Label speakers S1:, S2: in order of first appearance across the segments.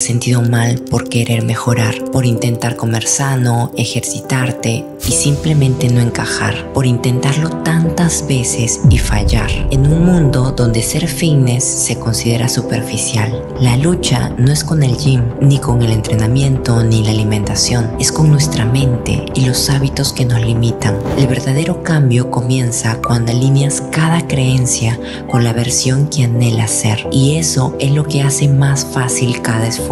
S1: sentido mal por querer mejorar, por intentar comer sano, ejercitarte y simplemente no encajar, por intentarlo tantas veces y fallar. En un mundo donde ser fitness se considera superficial, la lucha no es con el gym, ni con el entrenamiento, ni la alimentación, es con nuestra mente y los hábitos que nos limitan. El verdadero cambio comienza cuando alineas cada creencia con la versión que anhelas ser y eso es lo que hace más fácil cada esfuerzo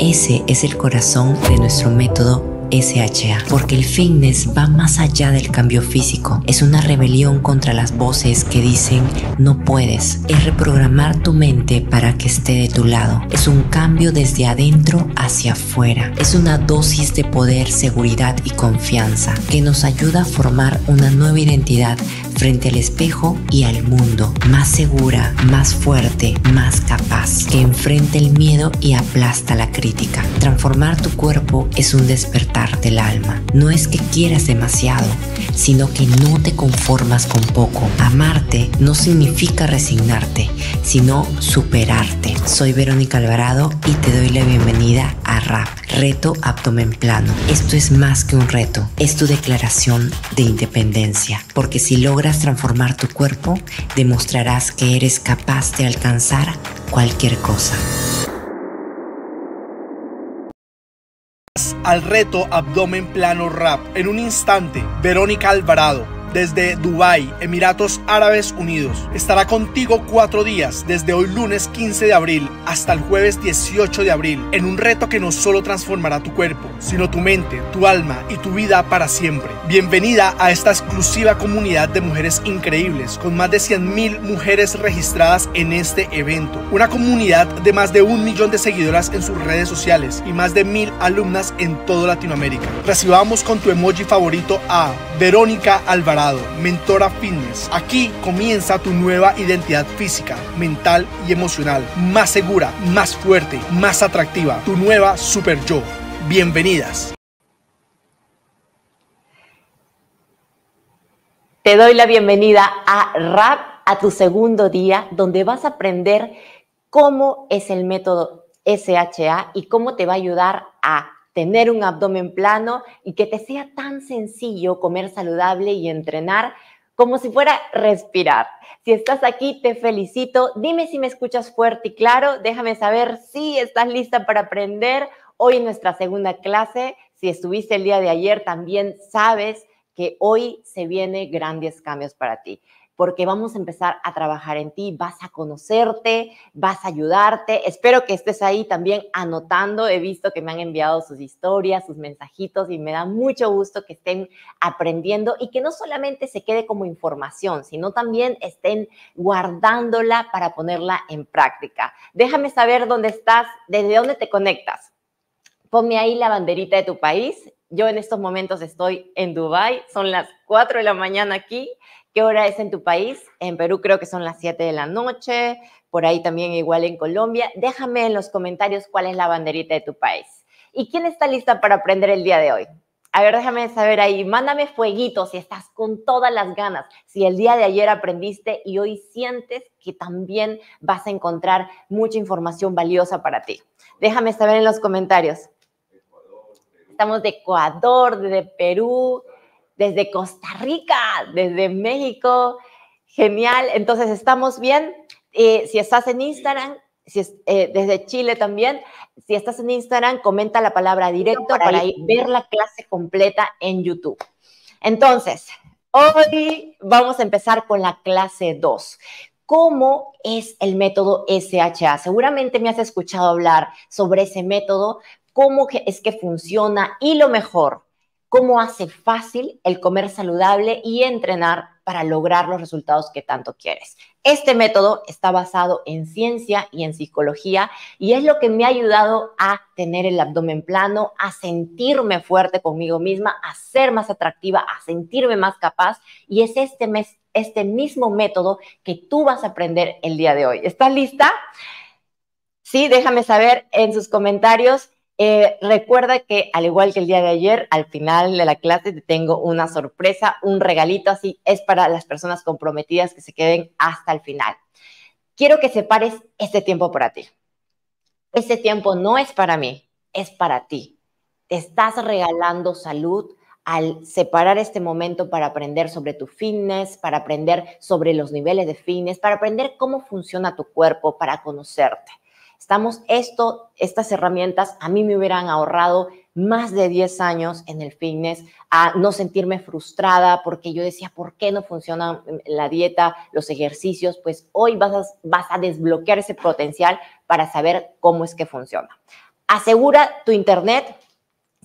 S1: ese es el corazón de nuestro método SHA, porque el fitness va más allá del cambio físico, es una rebelión contra las voces que dicen no puedes, es reprogramar tu mente para que esté de tu lado, es un cambio desde adentro hacia afuera, es una dosis de poder, seguridad y confianza que nos ayuda a formar una nueva identidad frente al espejo y al mundo, más segura, más fuerte, más capaz, que enfrenta el miedo y aplasta la crítica. Transformar tu cuerpo es un despertar del alma. No es que quieras demasiado, sino que no te conformas con poco. Amarte no significa resignarte, sino superarte. Soy Verónica Alvarado y te doy la bienvenida a RAP, Reto Abdomen Plano. Esto es más que un reto, es tu declaración de independencia, porque si logras transformar tu cuerpo, demostrarás que eres capaz de alcanzar cualquier cosa. al reto abdomen plano rap. En un instante, Verónica Alvarado, desde dubai Emiratos Árabes Unidos. Estará contigo cuatro días, desde hoy lunes 15 de abril hasta el jueves 18 de abril, en un reto que no solo transformará tu cuerpo, sino tu mente, tu alma y tu vida para siempre. Bienvenida a esta exclusiva comunidad de mujeres increíbles, con más de 100.000 mujeres registradas en este evento. Una comunidad de más de un millón de seguidoras en sus redes sociales y más de mil alumnas en toda Latinoamérica. Recibamos con tu emoji favorito a Verónica Alvarado Mentora Fitness. Aquí comienza tu nueva identidad física, mental y emocional, más segura, más fuerte, más atractiva, tu nueva super yo. Bienvenidas.
S2: Te doy la bienvenida a RAP, a tu segundo día, donde vas a aprender cómo es el método SHA y cómo te va a ayudar a tener un abdomen plano y que te sea tan sencillo comer saludable y entrenar como si fuera respirar. Si estás aquí, te felicito. Dime si me escuchas fuerte y claro. Déjame saber si estás lista para aprender. Hoy nuestra segunda clase, si estuviste el día de ayer, también sabes que hoy se vienen grandes cambios para ti porque vamos a empezar a trabajar en ti, vas a conocerte, vas a ayudarte. Espero que estés ahí también anotando. He visto que me han enviado sus historias, sus mensajitos y me da mucho gusto que estén aprendiendo y que no solamente se quede como información, sino también estén guardándola para ponerla en práctica. Déjame saber dónde estás, desde dónde te conectas. Ponme ahí la banderita de tu país yo en estos momentos estoy en Dubai, son las 4 de la mañana aquí ¿Qué hora es en tu país? En Perú creo que son las 7 de la noche, por ahí también igual en Colombia. Déjame en los comentarios cuál es la banderita de tu país. ¿Y quién está lista para aprender el día de hoy? A ver, déjame saber ahí, mándame fueguito si estás con todas las ganas, si el día de ayer aprendiste y hoy sientes que también vas a encontrar mucha información valiosa para ti. Déjame saber en los comentarios. Estamos de Ecuador, de Perú, desde Costa Rica, desde México. Genial, entonces estamos bien. Eh, si estás en Instagram, eh, desde Chile también, si estás en Instagram, comenta la palabra directo para, para ver la clase completa en YouTube. Entonces, hoy vamos a empezar con la clase 2. ¿Cómo es el método SHA? Seguramente me has escuchado hablar sobre ese método, cómo es que funciona y lo mejor, cómo hace fácil el comer saludable y entrenar para lograr los resultados que tanto quieres. Este método está basado en ciencia y en psicología y es lo que me ha ayudado a tener el abdomen plano, a sentirme fuerte conmigo misma, a ser más atractiva, a sentirme más capaz y es este este mismo método que tú vas a aprender el día de hoy. ¿Estás lista? Sí, déjame saber en sus comentarios eh, recuerda que al igual que el día de ayer, al final de la clase te tengo una sorpresa, un regalito así, es para las personas comprometidas que se queden hasta el final. Quiero que separes este tiempo para ti. Este tiempo no es para mí, es para ti. Te estás regalando salud al separar este momento para aprender sobre tu fitness, para aprender sobre los niveles de fitness, para aprender cómo funciona tu cuerpo, para conocerte. Estamos, esto, estas herramientas a mí me hubieran ahorrado más de 10 años en el fitness, a no sentirme frustrada porque yo decía, ¿por qué no funciona la dieta, los ejercicios? Pues hoy vas a, vas a desbloquear ese potencial para saber cómo es que funciona. Asegura tu internet,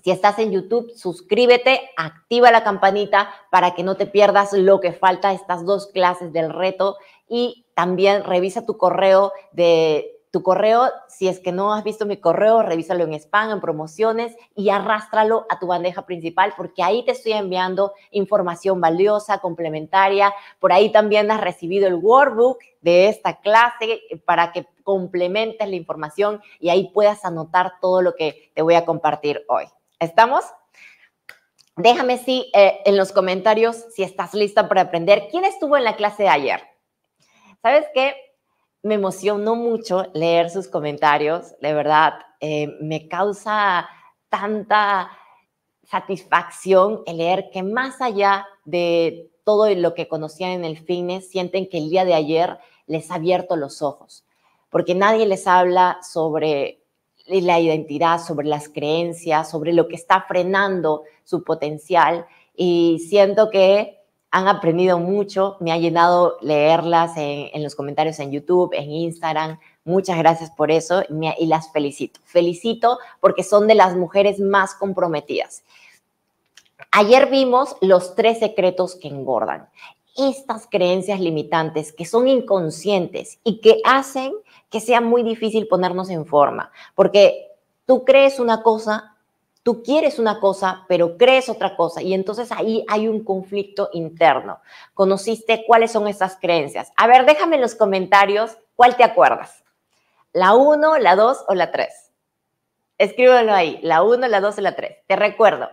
S2: si estás en YouTube, suscríbete, activa la campanita para que no te pierdas lo que falta, estas dos clases del reto y también revisa tu correo de tu correo, si es que no has visto mi correo, revísalo en spam, en promociones y arrástralo a tu bandeja principal porque ahí te estoy enviando información valiosa, complementaria. Por ahí también has recibido el workbook de esta clase para que complementes la información y ahí puedas anotar todo lo que te voy a compartir hoy. ¿Estamos? Déjame si eh, en los comentarios si estás lista para aprender. ¿Quién estuvo en la clase de ayer? ¿Sabes qué? me emocionó mucho leer sus comentarios, de verdad, eh, me causa tanta satisfacción el leer que más allá de todo lo que conocían en el fitness, sienten que el día de ayer les ha abierto los ojos, porque nadie les habla sobre la identidad, sobre las creencias, sobre lo que está frenando su potencial y siento que han aprendido mucho, me ha llenado leerlas en, los comentarios en YouTube, en Instagram. Muchas gracias por eso y las felicito. Felicito porque son de las mujeres más comprometidas. Ayer vimos los tres secretos que engordan. Estas creencias limitantes que son inconscientes y que hacen que sea muy difícil ponernos en forma, porque tú crees una cosa Tú quieres una cosa, pero crees otra cosa. Y entonces ahí hay un conflicto interno. Conociste cuáles son esas creencias. A ver, déjame en los comentarios cuál te acuerdas. ¿La 1, la 2 o la 3? Escríbelo ahí. La 1, la 2 o la 3. Te recuerdo.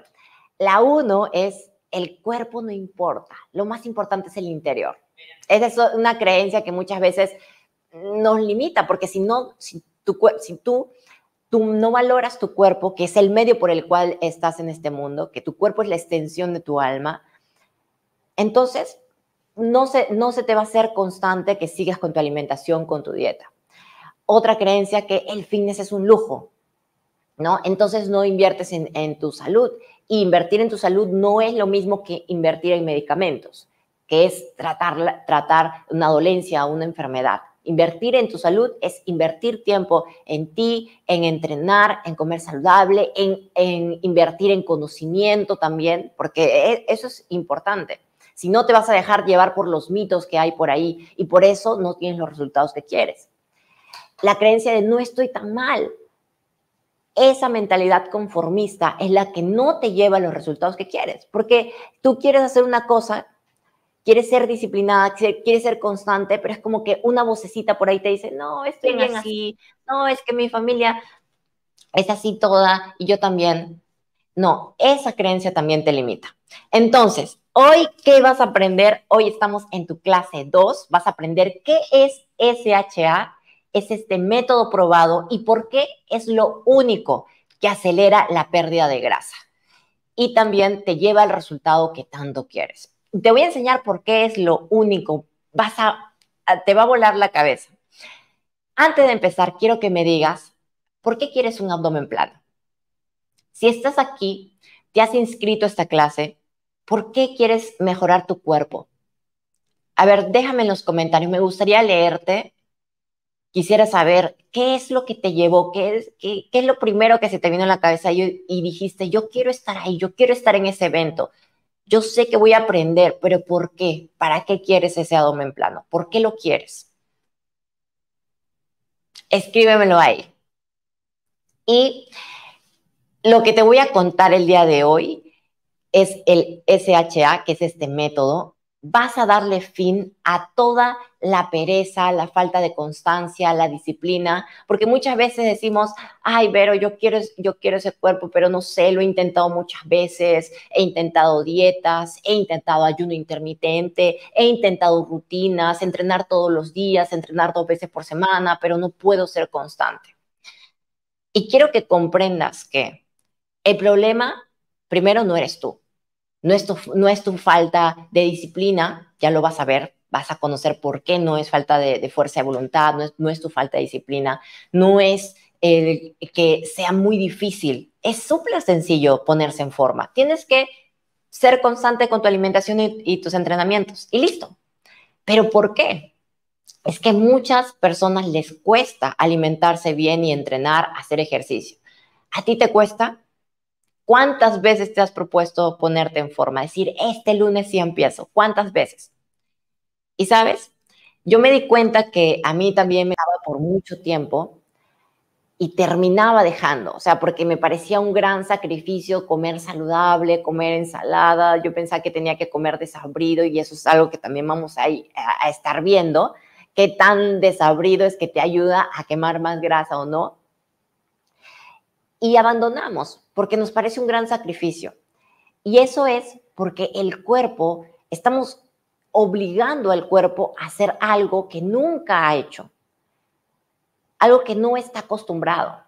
S2: La 1 es el cuerpo no importa. Lo más importante es el interior. Esa es una creencia que muchas veces nos limita, porque si no, si tu, si tú tú no valoras tu cuerpo, que es el medio por el cual estás en este mundo, que tu cuerpo es la extensión de tu alma, entonces no se, no se te va a ser constante que sigas con tu alimentación, con tu dieta. Otra creencia que el fitness es un lujo, ¿no? Entonces no inviertes en, tu salud. invertir en tu salud no es lo mismo que invertir en medicamentos, que es tratar, tratar una dolencia una enfermedad. Invertir en tu salud es invertir tiempo en ti, en entrenar, en comer saludable, en, invertir en conocimiento también, porque e, eso es importante. Si no, te vas a dejar llevar por los mitos que hay por ahí y por eso no tienes los resultados que quieres. La creencia de no estoy tan mal. Esa mentalidad conformista es la que no te lleva a los resultados que quieres, porque tú quieres hacer una cosa quieres ser disciplinada, quieres ser constante, pero es como que una vocecita por ahí te dice, no, estoy bien así, no, es que mi familia es así toda y yo también. No, esa creencia también te limita. Entonces, hoy, ¿qué vas a aprender? Hoy estamos en tu clase 2, vas a aprender qué es SHA, es este método probado y por qué es lo único que acelera la pérdida de grasa y también te lleva al resultado que tanto quieres te voy a enseñar por qué es lo único. Vas te va a volar la cabeza. Antes de empezar, quiero que me digas, ¿por qué quieres un abdomen plano? Si estás aquí, te has inscrito a esta clase, ¿por qué quieres mejorar tu cuerpo? A ver, déjame en los comentarios, me gustaría leerte. Quisiera saber qué es lo que te llevó, qué es, lo primero que se te vino a la cabeza y dijiste, yo quiero estar ahí, yo quiero estar en ese evento, yo sé que voy a aprender, pero ¿por qué? ¿Para qué quieres ese abdomen plano? ¿Por qué lo quieres? Escríbemelo ahí. Y lo que te voy a contar el día de hoy es el SHA, que es este método vas a darle fin a toda la pereza, la falta de constancia, la disciplina, porque muchas veces decimos, ay, pero yo quiero, yo quiero ese cuerpo, pero no sé, lo he intentado muchas veces, he intentado dietas, he intentado ayuno intermitente, he intentado rutinas, entrenar todos los días, entrenar dos veces por semana, pero no puedo ser constante. Y quiero que comprendas que el problema, primero, no eres tú. No es, tu, falta de disciplina, ya lo vas a ver, vas a conocer por qué no es falta de, fuerza de voluntad, no es, tu falta de disciplina, no es que sea muy difícil. Es súper sencillo ponerse en forma. Tienes que ser constante con tu alimentación y, y, tus entrenamientos. Y listo. Pero ¿por qué? Es que muchas personas les cuesta alimentarse bien y entrenar, hacer ejercicio. ¿A ti te cuesta? ¿Cuántas veces te has propuesto ponerte en forma? Decir, este lunes sí empiezo. ¿Cuántas veces? Y sabes, yo me di cuenta que a mí también me daba por mucho tiempo y terminaba dejando, o sea, porque me parecía un gran sacrificio comer saludable, comer ensalada. Yo pensaba que tenía que comer desabrido y eso es algo que también vamos a, a estar viendo, qué tan desabrido es que te ayuda a quemar más grasa o no y abandonamos porque nos parece un gran sacrificio. Y eso es porque el cuerpo, estamos obligando al cuerpo a hacer algo que nunca ha hecho, algo que no está acostumbrado.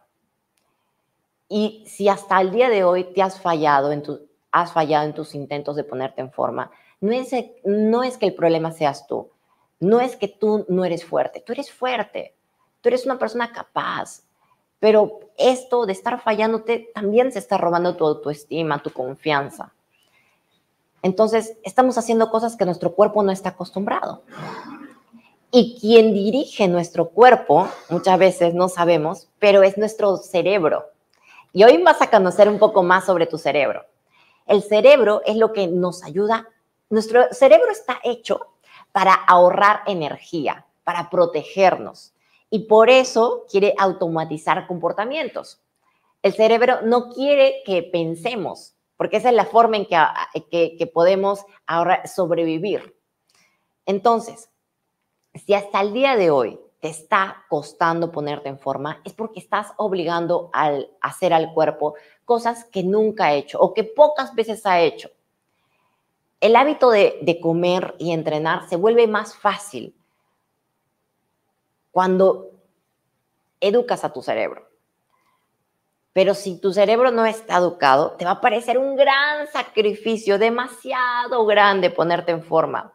S2: Y si hasta el día de hoy te has fallado en, tu, has fallado en tus intentos de ponerte en forma, no es, no es que el problema seas tú, no es que tú no eres fuerte, tú eres fuerte, tú eres una persona capaz, pero esto de estar fallándote también se está robando tu autoestima, tu confianza. Entonces, estamos haciendo cosas que nuestro cuerpo no está acostumbrado. Y quien dirige nuestro cuerpo, muchas veces no sabemos, pero es nuestro cerebro. Y hoy vas a conocer un poco más sobre tu cerebro. El cerebro es lo que nos ayuda. Nuestro cerebro está hecho para ahorrar energía, para protegernos y por eso quiere automatizar comportamientos. El cerebro no quiere que pensemos, porque esa es la forma en que, podemos ahora sobrevivir. Entonces, si hasta el día de hoy te está costando ponerte en forma, es porque estás obligando al hacer al cuerpo cosas que nunca ha hecho o que pocas veces ha hecho. El hábito de, de comer y entrenar se vuelve más fácil cuando educas a tu cerebro. Pero si tu cerebro no está educado, te va a parecer un gran sacrificio, demasiado grande ponerte en forma.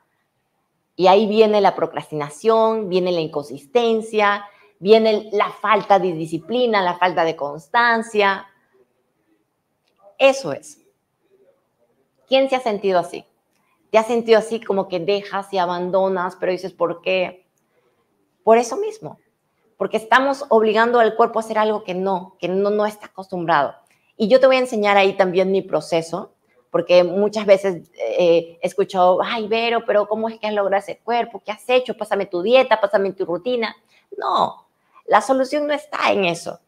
S2: Y ahí viene la procrastinación, viene la inconsistencia, viene la falta de disciplina, la falta de constancia. Eso es. ¿Quién se ha sentido así? ¿Te has sentido así como que dejas y abandonas, pero dices, ¿por qué? Por eso mismo, porque estamos obligando al cuerpo a hacer algo que no, que no, no está acostumbrado. Y yo te voy a enseñar ahí también mi proceso, porque muchas veces eh, he escuchado, ay, Vero, pero ¿cómo es que has logrado ese cuerpo? ¿Qué has hecho? Pásame tu dieta, pásame tu rutina. No, la solución no está en eso.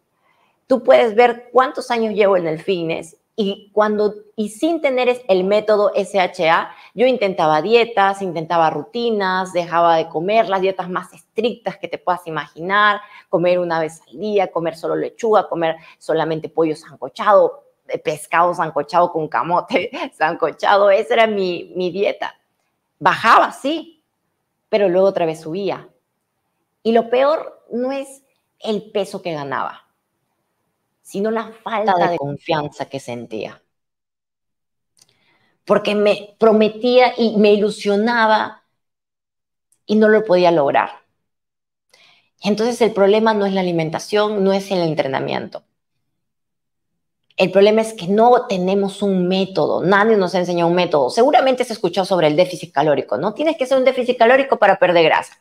S2: Tú puedes ver cuántos años llevo en el fitness y cuando y sin tener el método SHA, yo intentaba dietas, intentaba rutinas, dejaba de comer las dietas más estrictas que te puedas imaginar, comer una vez al día, comer solo lechuga, comer solamente pollo sancochado, eh, pescado sancochado con camote sancochado, esa era mi, mi dieta. Bajaba, sí, pero luego otra vez subía. Y lo peor no es el peso que ganaba sino la falta de confianza que sentía. Porque me prometía y me ilusionaba y no lo podía lograr. Entonces el problema no es la alimentación, no es el entrenamiento. El problema es que no tenemos un método, nadie nos enseña un método. Seguramente se escuchó sobre el déficit calórico, ¿no? Tienes que hacer un déficit calórico para perder grasa.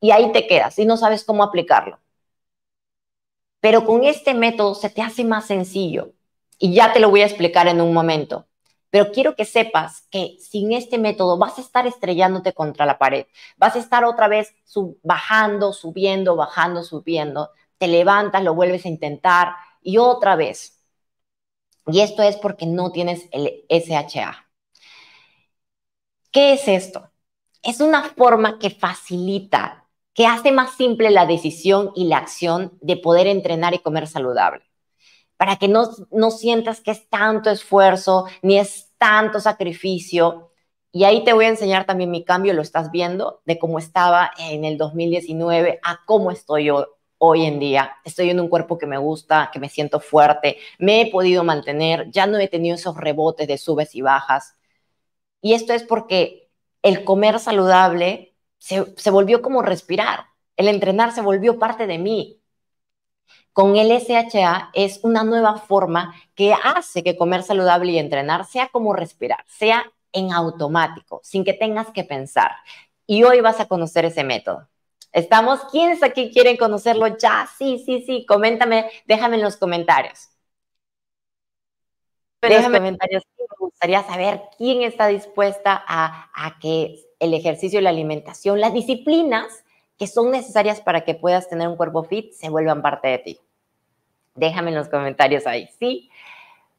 S2: Y ahí te quedas y no sabes cómo aplicarlo. Pero con este método se te hace más sencillo y ya te lo voy a explicar en un momento. Pero quiero que sepas que sin este método vas a estar estrellándote contra la pared, vas a estar otra vez bajando, subiendo, bajando, subiendo, te levantas, lo vuelves a intentar y otra vez. Y esto es porque no tienes el SHA. ¿Qué es esto? Es una forma que facilita que hace más simple la decisión y la acción de poder entrenar y comer saludable. Para que no, no sientas que es tanto esfuerzo ni es tanto sacrificio. Y ahí te voy a enseñar también mi cambio, lo estás viendo, de cómo estaba en el 2019 a cómo estoy yo hoy en día. Estoy en un cuerpo que me gusta, que me siento fuerte, me he podido mantener, ya no he tenido esos rebotes de subes y bajas. Y esto es porque el comer saludable se, volvió como respirar. El entrenar se volvió parte de mí. Con el SHA es una nueva forma que hace que comer saludable y entrenar sea como respirar, sea en automático, sin que tengas que pensar. Y hoy vas a conocer ese método. ¿Estamos? ¿Quiénes aquí quieren conocerlo ya? Sí, sí, sí. Coméntame, déjame en los comentarios. Pero en los comentarios me gustaría saber quién está dispuesta a, a que el ejercicio, la alimentación, las disciplinas que son necesarias para que puedas tener un cuerpo fit se vuelvan parte de ti. Déjame en los comentarios ahí, ¿sí?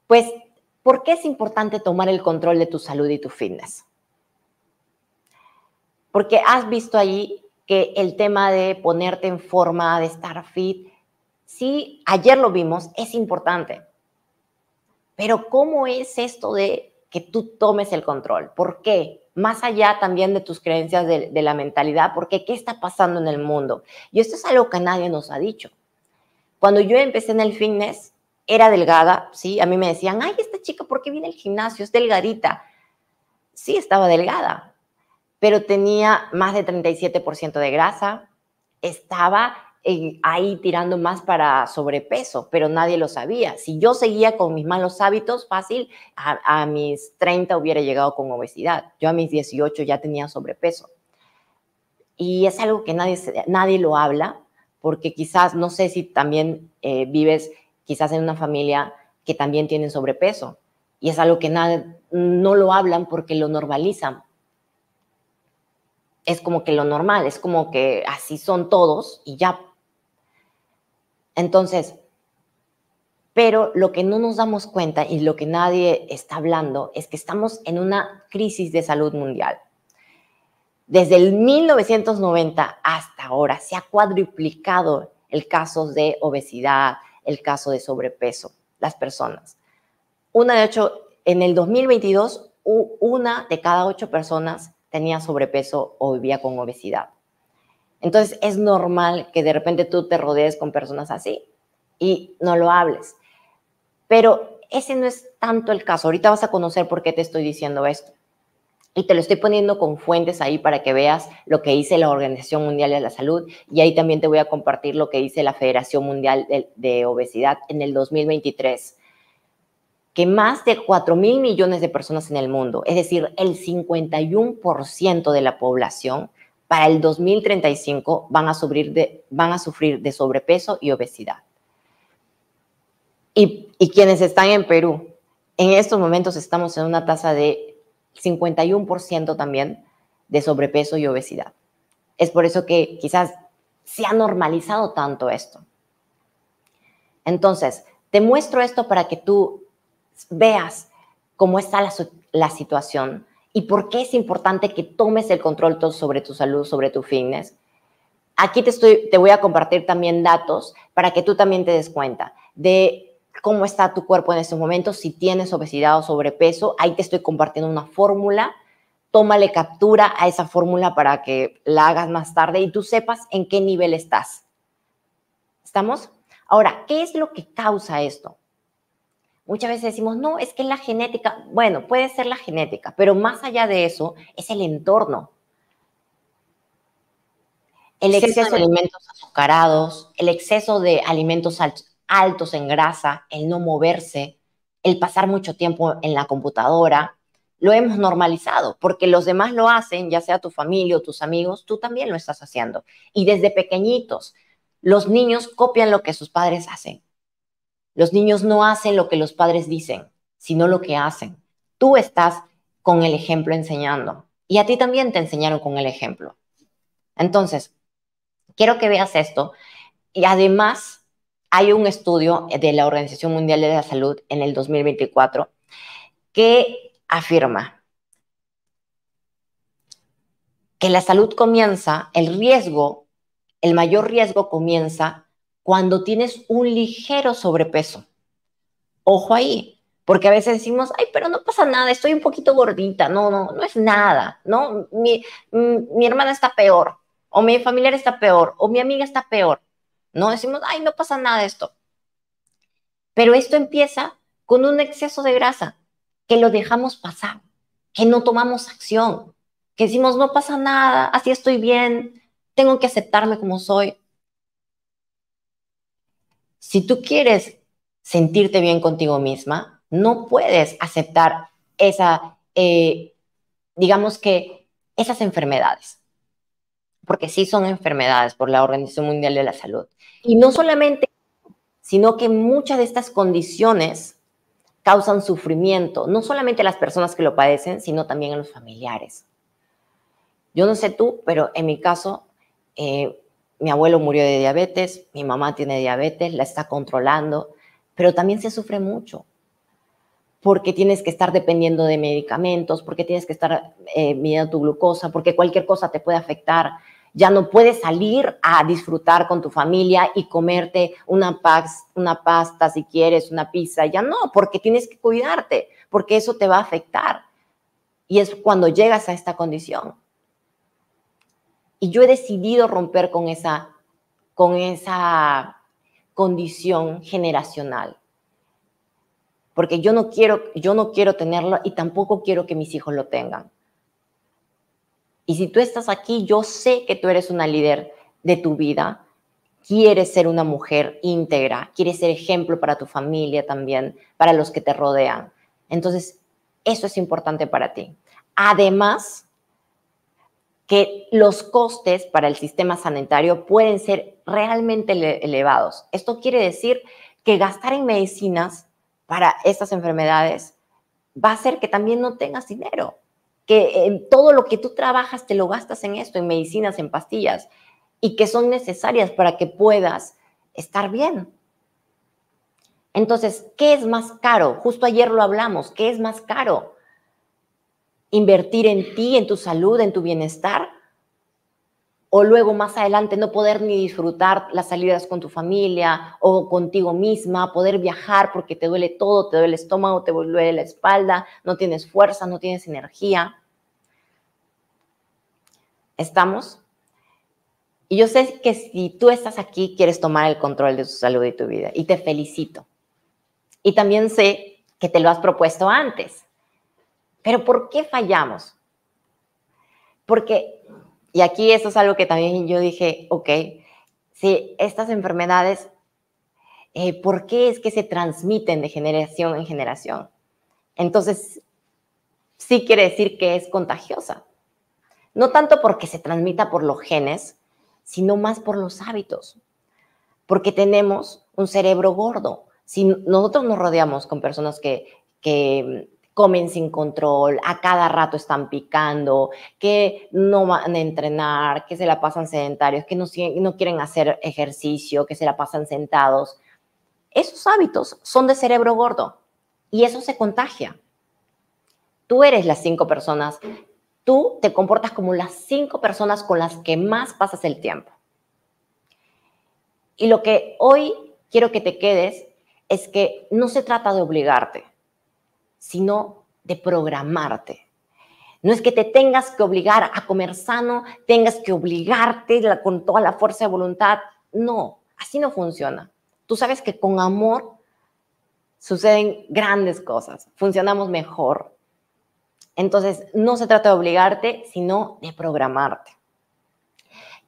S2: Pues, ¿por qué es importante tomar el control de tu salud y tu fitness? Porque has visto ahí que el tema de ponerte en forma, de estar fit, sí, ayer lo vimos, es importante, pero ¿cómo es esto de que tú tomes el control? ¿Por qué? Más allá también de tus creencias de, la mentalidad, porque ¿qué está pasando en el mundo? Y esto es algo que nadie nos ha dicho. Cuando yo empecé en el fitness, era delgada, ¿sí? A mí me decían, ay, esta chica, ¿por qué viene al gimnasio? Es delgadita. Sí, estaba delgada, pero tenía más de 37% de grasa, estaba ahí tirando más para sobrepeso, pero nadie lo sabía. Si yo seguía con mis malos hábitos, fácil, a, mis 30 hubiera llegado con obesidad. Yo a mis 18 ya tenía sobrepeso. Y es algo que nadie, nadie lo habla, porque quizás, no sé si también eh, vives quizás en una familia que también tiene sobrepeso. Y es algo que nadie no lo hablan porque lo normalizan. Es como que lo normal, es como que así son todos y ya entonces, pero lo que no nos damos cuenta y lo que nadie está hablando es que estamos en una crisis de salud mundial. Desde el 1990 hasta ahora se ha cuadruplicado el caso de obesidad, el caso de sobrepeso, las personas. Una de ocho, en el 2022, una de cada ocho personas tenía sobrepeso o vivía con obesidad. Entonces es normal que de repente tú te rodees con personas así y no lo hables. Pero ese no es tanto el caso. Ahorita vas a conocer por qué te estoy diciendo esto. Y te lo estoy poniendo con fuentes ahí para que veas lo que dice la Organización Mundial de la Salud. Y ahí también te voy a compartir lo que dice la Federación Mundial de, Obesidad en el 2023. Que más de 4 mil millones de personas en el mundo, es decir, el 51% de la población, para el 2035 van a, sufrir de, sobrepeso y obesidad. Y, quienes están en Perú, en estos momentos estamos en una tasa de 51% también de sobrepeso y obesidad. Es por eso que quizás se ha normalizado tanto esto. Entonces, te muestro esto para que tú veas cómo está la, la situación y por qué es importante que tomes el control sobre tu salud, sobre tu fitness. Aquí te, estoy, te voy a compartir también datos para que tú también te des cuenta de cómo está tu cuerpo en estos momentos, si tienes obesidad o sobrepeso. Ahí te estoy compartiendo una fórmula. Tómale captura a esa fórmula para que la hagas más tarde y tú sepas en qué nivel estás. ¿Estamos? Ahora, ¿qué es lo que causa esto? Muchas veces decimos, no, es que la genética. Bueno, puede ser la genética, pero más allá de eso es el entorno. El exceso de alimentos azucarados, el exceso de alimentos altos en grasa, el no moverse, el pasar mucho tiempo en la computadora, lo hemos normalizado, porque los demás lo hacen, ya sea tu familia o tus amigos, tú también lo estás haciendo. Y desde pequeñitos, los niños copian lo que sus padres hacen. Los niños no hacen lo que los padres dicen, sino lo que hacen. Tú estás con el ejemplo enseñando. Y a ti también te enseñaron con el ejemplo. Entonces, quiero que veas esto. Y además, hay un estudio de la Organización Mundial de la Salud en el 2024 que afirma que la salud comienza, el riesgo, el mayor riesgo comienza cuando tienes un ligero sobrepeso. Ojo ahí, porque a veces decimos, ay, pero no pasa nada, estoy un poquito gordita, no, no, no es nada, ¿no? Mm, mi, hermana está peor, o mi familiar está peor, o mi amiga está peor, ¿no? Decimos, ay, no pasa nada esto. Pero esto empieza con un exceso de grasa, que lo dejamos pasar, que no tomamos acción, que decimos, no pasa nada, así estoy bien, tengo que aceptarme como soy. Si tú quieres sentirte bien contigo misma, no puedes aceptar esa, eh, digamos que esas enfermedades, porque sí son enfermedades por la Organización Mundial de la Salud. Y no solamente, sino que muchas de estas condiciones causan sufrimiento, no solamente a las personas que lo padecen, sino también a los familiares. Yo no sé tú, pero en mi caso, eh, mi abuelo murió de diabetes, mi mamá tiene diabetes, la está controlando, pero también se sufre mucho porque tienes que estar dependiendo de medicamentos, porque tienes que estar eh, midiendo tu glucosa, porque cualquier cosa te puede afectar. Ya no puedes salir a disfrutar con tu familia y comerte una, una pasta si quieres, una pizza. Ya no, porque tienes que cuidarte, porque eso te va a afectar. Y es cuando llegas a esta condición. Y yo he decidido romper con esa, con esa condición generacional. Porque yo no, quiero, yo no quiero tenerlo y tampoco quiero que mis hijos lo tengan. Y si tú estás aquí, yo sé que tú eres una líder de tu vida, quieres ser una mujer íntegra, quieres ser ejemplo para tu familia también, para los que te rodean. Entonces, eso es importante para ti. Además, que los costes para el sistema sanitario pueden ser realmente elevados. Esto quiere decir que gastar en medicinas para estas enfermedades va a hacer que también no tengas dinero, que eh, todo lo que tú trabajas te lo gastas en esto, en medicinas, en pastillas, y que son necesarias para que puedas estar bien. Entonces, ¿qué es más caro? Justo ayer lo hablamos, ¿qué es más caro? invertir en ti, en tu salud, en tu bienestar, o luego más adelante no poder ni disfrutar las salidas con tu familia o contigo misma, poder viajar porque te duele todo, te duele el estómago, te duele la espalda, no tienes fuerza, no tienes energía. ¿Estamos? Y yo sé que si tú estás aquí, quieres tomar el control de tu salud y tu vida. Y te felicito. Y también sé que te lo has propuesto antes. Pero ¿por qué fallamos? Porque, y aquí eso es algo que también yo dije, ok, si estas enfermedades, eh, ¿por qué es que se transmiten de generación en generación? Entonces, sí quiere decir que es contagiosa. No tanto porque se transmita por los genes, sino más por los hábitos. Porque tenemos un cerebro gordo. Si nosotros nos rodeamos con personas que comen sin control, a cada rato están picando, que no van a entrenar, que se la pasan sedentarios, que no, quieren hacer ejercicio, que se la pasan sentados. Esos hábitos son de cerebro gordo y eso se contagia. Tú eres las cinco personas, tú te comportas como las cinco personas con las que más pasas el tiempo. Y lo que hoy quiero que te quedes es que no se trata de obligarte sino de programarte. No es que te tengas que obligar a comer sano, tengas que obligarte con toda la fuerza de voluntad. No, así no funciona. Tú sabes que con amor suceden grandes cosas, funcionamos mejor. Entonces, no se trata de obligarte, sino de programarte.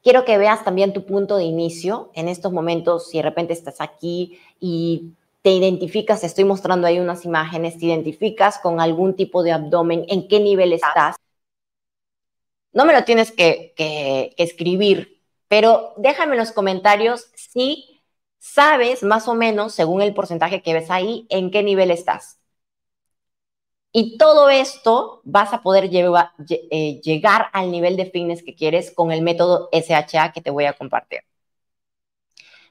S2: Quiero que veas también tu punto de inicio en estos momentos, si de repente estás aquí y te identificas, estoy mostrando ahí unas imágenes, te identificas con algún tipo de abdomen, en qué nivel estás. No me lo tienes que, escribir, pero déjame en los comentarios si sabes más o menos, según el porcentaje que ves ahí, en qué nivel estás. Y todo esto vas a poder eh, llegar al nivel de fitness que quieres con el método SHA que te voy a compartir.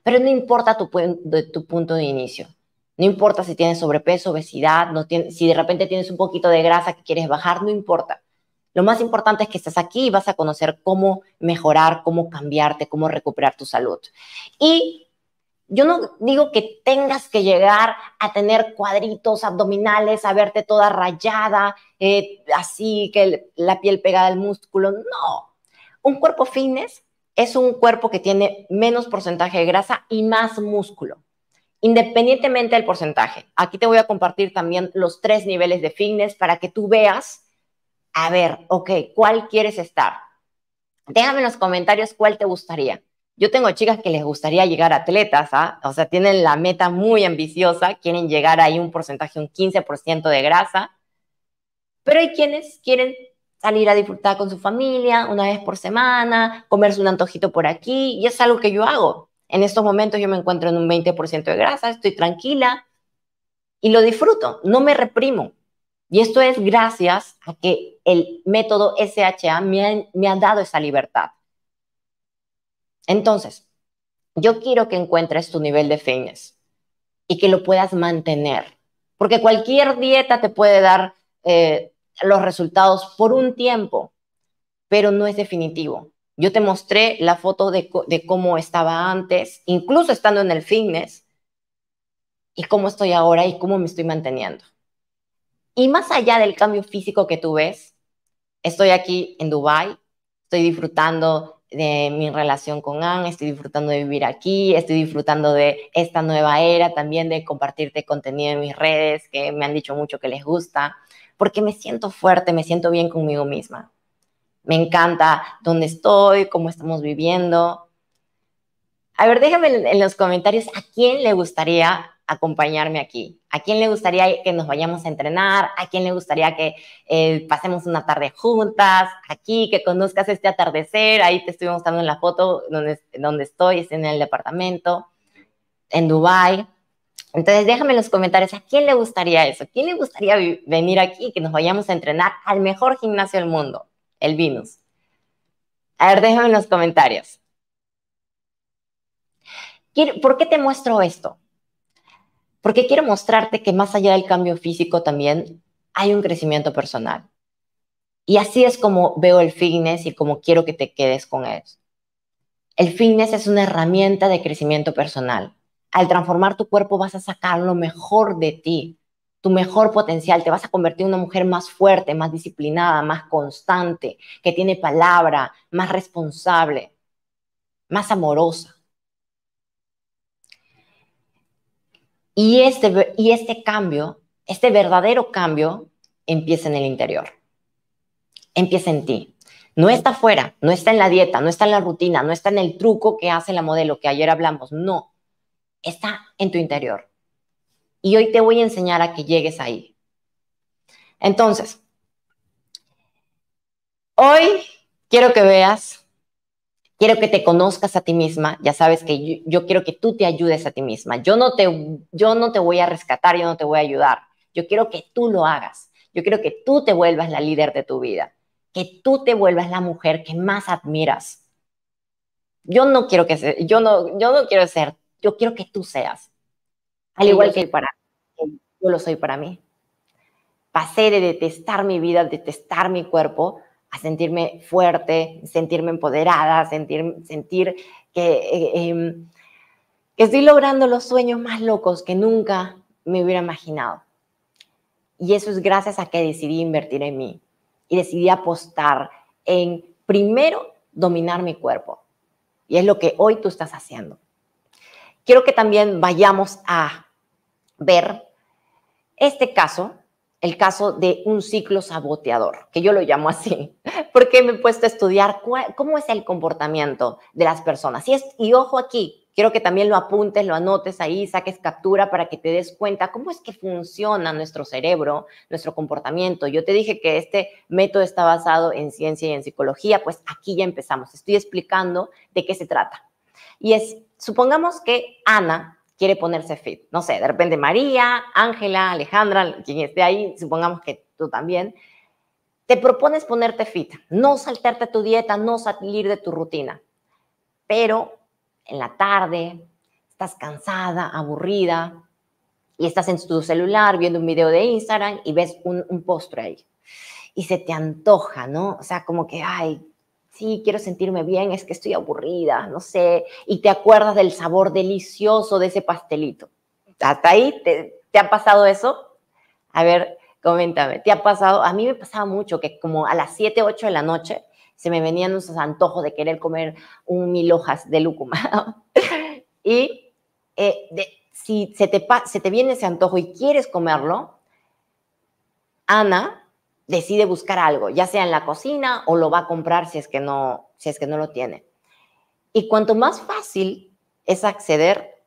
S2: Pero no importa tu punto de inicio. No importa si tienes sobrepeso, obesidad, si de repente tienes un poquito de grasa que quieres bajar, no importa. Lo más importante es que estás aquí y vas a conocer cómo mejorar, cómo cambiarte, cómo recuperar tu salud. Y yo no digo que tengas que llegar a tener cuadritos abdominales, a verte toda rayada, eh, así que la piel pegada al músculo. No. Un cuerpo fitness es un cuerpo que tiene menos porcentaje de grasa y más músculo independientemente del porcentaje. Aquí te voy a compartir también los tres niveles de fitness para que tú veas, a ver, ok, ¿cuál quieres estar? Déjame en los comentarios cuál te gustaría. Yo tengo chicas que les gustaría llegar a atletas, ¿ah? o sea, tienen la meta muy ambiciosa, quieren llegar ahí un porcentaje, un 15% de grasa, pero hay quienes quieren salir a disfrutar con su familia una vez por semana, comerse un antojito por aquí, y es algo que yo hago. En estos momentos yo me encuentro en un 20% de grasa, estoy tranquila y lo disfruto, no me reprimo. Y esto es gracias a que el método SHA me ha, dado esa libertad. Entonces, yo quiero que encuentres tu nivel de fitness y que lo puedas mantener, porque cualquier dieta te puede dar eh, los resultados por un tiempo, pero no es definitivo. Yo te mostré la foto de, de cómo estaba antes, incluso estando en el fitness, y cómo estoy ahora y cómo me estoy manteniendo. Y más allá del cambio físico que tú ves, estoy aquí en Dubai, estoy disfrutando de mi relación con Anne, estoy disfrutando de vivir aquí, estoy disfrutando de esta nueva era, también de compartirte contenido en mis redes que me han dicho mucho que les gusta, porque me siento fuerte, me siento bien conmigo misma me encanta dónde estoy, cómo estamos viviendo. A ver, déjame en los comentarios a quién le gustaría acompañarme aquí, a quién le gustaría que nos vayamos a entrenar, a quién le gustaría que eh, pasemos una tarde juntas, aquí, que conozcas este atardecer, ahí te estoy mostrando en la foto donde, donde estoy, en el departamento, en Dubai. Entonces, déjame en los comentarios a quién le gustaría eso, quién le gustaría venir aquí, que nos vayamos a entrenar al mejor gimnasio del mundo el Venus. A ver, déjame en los comentarios. ¿Por qué te muestro esto? Porque quiero mostrarte que más allá del cambio físico también hay un crecimiento personal. Y así es como veo el fitness y como quiero que te quedes con él. El fitness es una herramienta de crecimiento personal. Al transformar tu cuerpo vas a sacar lo mejor de ti tu mejor potencial, te vas a convertir en una mujer más fuerte, más disciplinada, más constante, que tiene palabra, más responsable, más amorosa. Y este, y este cambio, este verdadero cambio, empieza en el interior, empieza en ti. No está afuera, no está en la dieta, no está en la rutina, no está en el truco que hace la modelo que ayer hablamos, no, está en tu interior y hoy te voy a enseñar a que llegues ahí. Entonces, hoy quiero que veas, quiero que te conozcas a ti misma. Ya sabes que yo, quiero que tú te ayudes a ti misma. Yo no, te, yo no te voy a rescatar, yo no te voy a ayudar. Yo quiero que tú lo hagas. Yo quiero que tú te vuelvas la líder de tu vida, que tú te vuelvas la mujer que más admiras. Yo no quiero que yo no yo no quiero ser, yo quiero que tú seas al igual que para yo lo soy para mí. Pasé de detestar mi vida, detestar mi cuerpo, a sentirme fuerte, sentirme empoderada, sentir, sentir que, eh, em, que estoy logrando los sueños más locos que nunca me hubiera imaginado. Y eso es gracias a que decidí invertir en mí y decidí apostar en primero dominar mi cuerpo. Y es lo que hoy tú estás haciendo quiero que también vayamos a ver este caso, el caso de un ciclo saboteador, que yo lo llamo así, porque me he puesto a estudiar cómo es el comportamiento de las personas. Y, es, y ojo aquí, quiero que también lo apuntes, lo anotes ahí, saques captura para que te des cuenta cómo es que funciona nuestro cerebro, nuestro comportamiento. Yo te dije que este método está basado en ciencia y en psicología, pues aquí ya empezamos. Estoy explicando de qué se trata. Y es supongamos que Ana quiere ponerse fit, no sé, de repente María, Ángela, Alejandra, quien esté ahí, supongamos que tú también, te propones ponerte fit, no saltarte tu dieta, no salir de tu rutina, pero en la tarde estás cansada, aburrida, y estás en tu celular viendo un video de Instagram y ves un, un postre ahí. Y se te antoja, ¿no? O sea, como que, ay, sí, quiero sentirme bien, es que estoy aburrida, no sé, y te acuerdas del sabor delicioso de ese pastelito. ¿Hasta ahí te, ha pasado eso? A ver, coméntame, ¿te ha pasado? A mí me pasaba mucho que como a las 7, 8 de la noche se me venían esos antojos de querer comer un mil hojas de lúcuma. y eh, si se te, se te viene ese antojo y quieres comerlo, Ana, decide buscar algo, ya sea en la cocina o lo va a comprar si es que no, si es que no lo tiene. Y cuanto más fácil es acceder,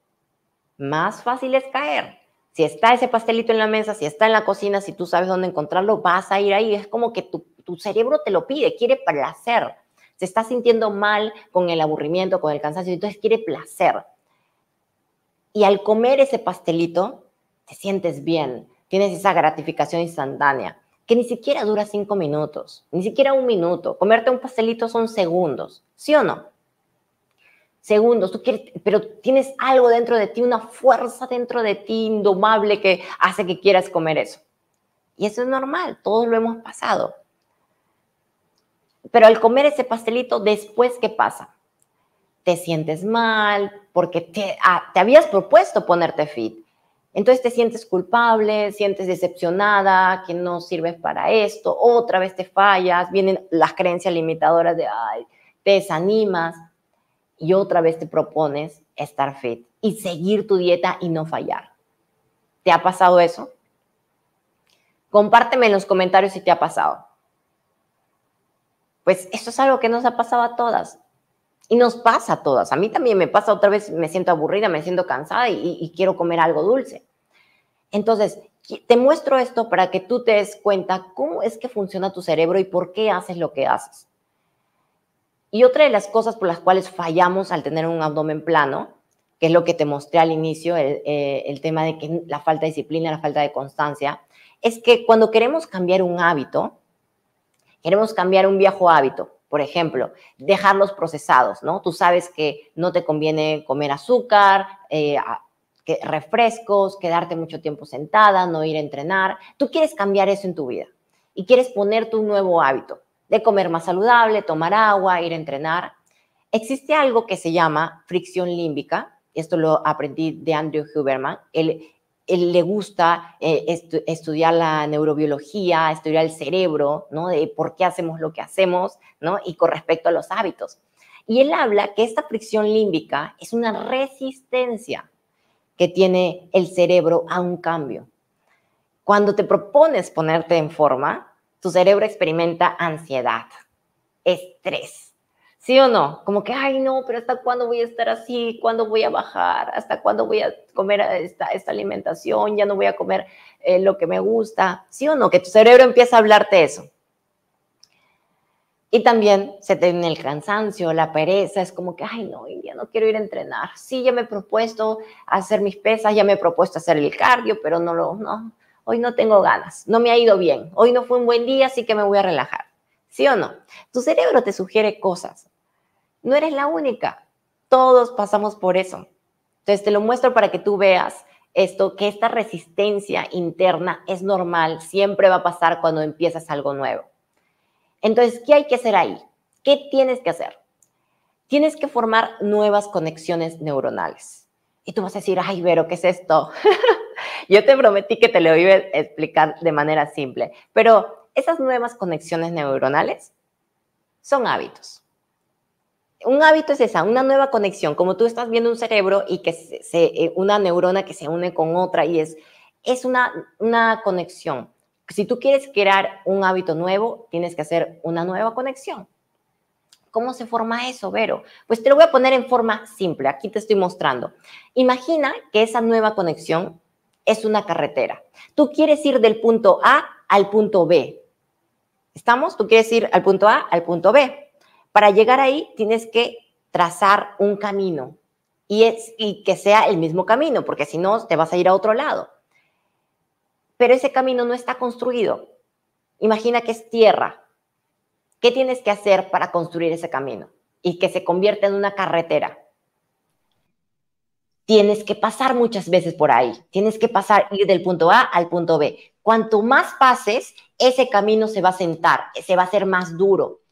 S2: más fácil es caer. Si está ese pastelito en la mesa, si está en la cocina, si tú sabes dónde encontrarlo, vas a ir ahí. Es como que tu, tu cerebro te lo pide, quiere placer. Se está sintiendo mal con el aburrimiento, con el cansancio, entonces quiere placer. Y al comer ese pastelito, te sientes bien, tienes esa gratificación instantánea que ni siquiera dura cinco minutos, ni siquiera un minuto. Comerte un pastelito son segundos, ¿sí o no? Segundos, tú pero tienes algo dentro de ti, una fuerza dentro de ti indomable que hace que quieras comer eso. Y eso es normal, todos lo hemos pasado. Pero al comer ese pastelito, después, ¿qué pasa? Te sientes mal porque te, ah, te habías propuesto ponerte fit entonces te sientes culpable, sientes decepcionada, que no sirves para esto, otra vez te fallas, vienen las creencias limitadoras de, ay, te desanimas y otra vez te propones estar fit y seguir tu dieta y no fallar. ¿Te ha pasado eso? Compárteme en los comentarios si te ha pasado. Pues esto es algo que nos ha pasado a todas. Y nos pasa a todas. A mí también me pasa otra vez, me siento aburrida, me siento cansada y, quiero comer algo dulce. Entonces, te muestro esto para que tú te des cuenta cómo es que funciona tu cerebro y por qué haces lo que haces. Y otra de las cosas por las cuales fallamos al tener un abdomen plano, que es lo que te mostré al inicio, el, eh, el tema de que la falta de disciplina, la falta de constancia, es que cuando queremos cambiar un hábito, queremos cambiar un viejo hábito, por ejemplo, dejarlos procesados, ¿no? Tú sabes que no te conviene comer azúcar, eh, refrescos, quedarte mucho tiempo sentada, no ir a entrenar. Tú quieres cambiar eso en tu vida y quieres poner un nuevo hábito de comer más saludable, tomar agua, ir a entrenar. Existe algo que se llama fricción límbica, esto lo aprendí de Andrew Huberman, él él le gusta eh, estudiar la neurobiología, estudiar el cerebro, ¿no? De por qué hacemos lo que hacemos, ¿no? Y con respecto a los hábitos. Y él habla que esta fricción límbica es una resistencia que tiene el cerebro a un cambio. Cuando te propones ponerte en forma, tu cerebro experimenta ansiedad, estrés, ¿Sí o no? Como que, ay, no, pero ¿hasta cuándo voy a estar así? ¿Cuándo voy a bajar? ¿Hasta cuándo voy a comer eh, esta, alimentación? ¿Ya no voy a comer eh, lo que me gusta? ¿Sí o no? Que tu cerebro empieza a hablarte eso. Y también se te viene el cansancio, la pereza, es como que, ay, no, ya no quiero ir a entrenar. Sí, ya me he propuesto hacer mis pesas, ya me he propuesto hacer el cardio, pero no lo, no, hoy no tengo ganas, no me ha ido bien, hoy no fue un buen día, así que me voy a relajar. ¿Sí o no? Tu cerebro te sugiere cosas no eres la única, todos pasamos por eso. Entonces te lo muestro para que tú veas esto, que esta resistencia interna es normal, siempre va a pasar cuando empiezas algo nuevo. Entonces, ¿qué hay que hacer ahí? ¿Qué tienes que hacer? Tienes que formar nuevas conexiones neuronales. Y tú vas a decir, ay, Vero, ¿qué es esto? Yo te prometí que te lo iba a explicar de manera simple, pero esas nuevas conexiones neuronales son hábitos un hábito es esa, una nueva conexión, como tú estás viendo un cerebro y que se, eh, una neurona que se une con otra y es, es una, una conexión. Si tú quieres crear un hábito nuevo, tienes que hacer una nueva conexión. ¿Cómo se forma eso, Vero? Pues te lo voy a poner en forma simple. Aquí te estoy mostrando. Imagina que esa nueva conexión es una carretera. Tú quieres ir del punto A al punto B. ¿Estamos? Tú quieres ir al punto A al punto B. Para llegar ahí tienes que trazar un camino y, es, y que sea el mismo camino, porque si no te vas a ir a otro lado. Pero ese camino no está construido. Imagina que es tierra. ¿Qué tienes que hacer para construir ese camino y que se convierta en una carretera? Tienes que pasar muchas veces por ahí. Tienes que pasar, ir del punto A al punto B. Cuanto más pases, ese camino se va a sentar, se va a hacer más duro,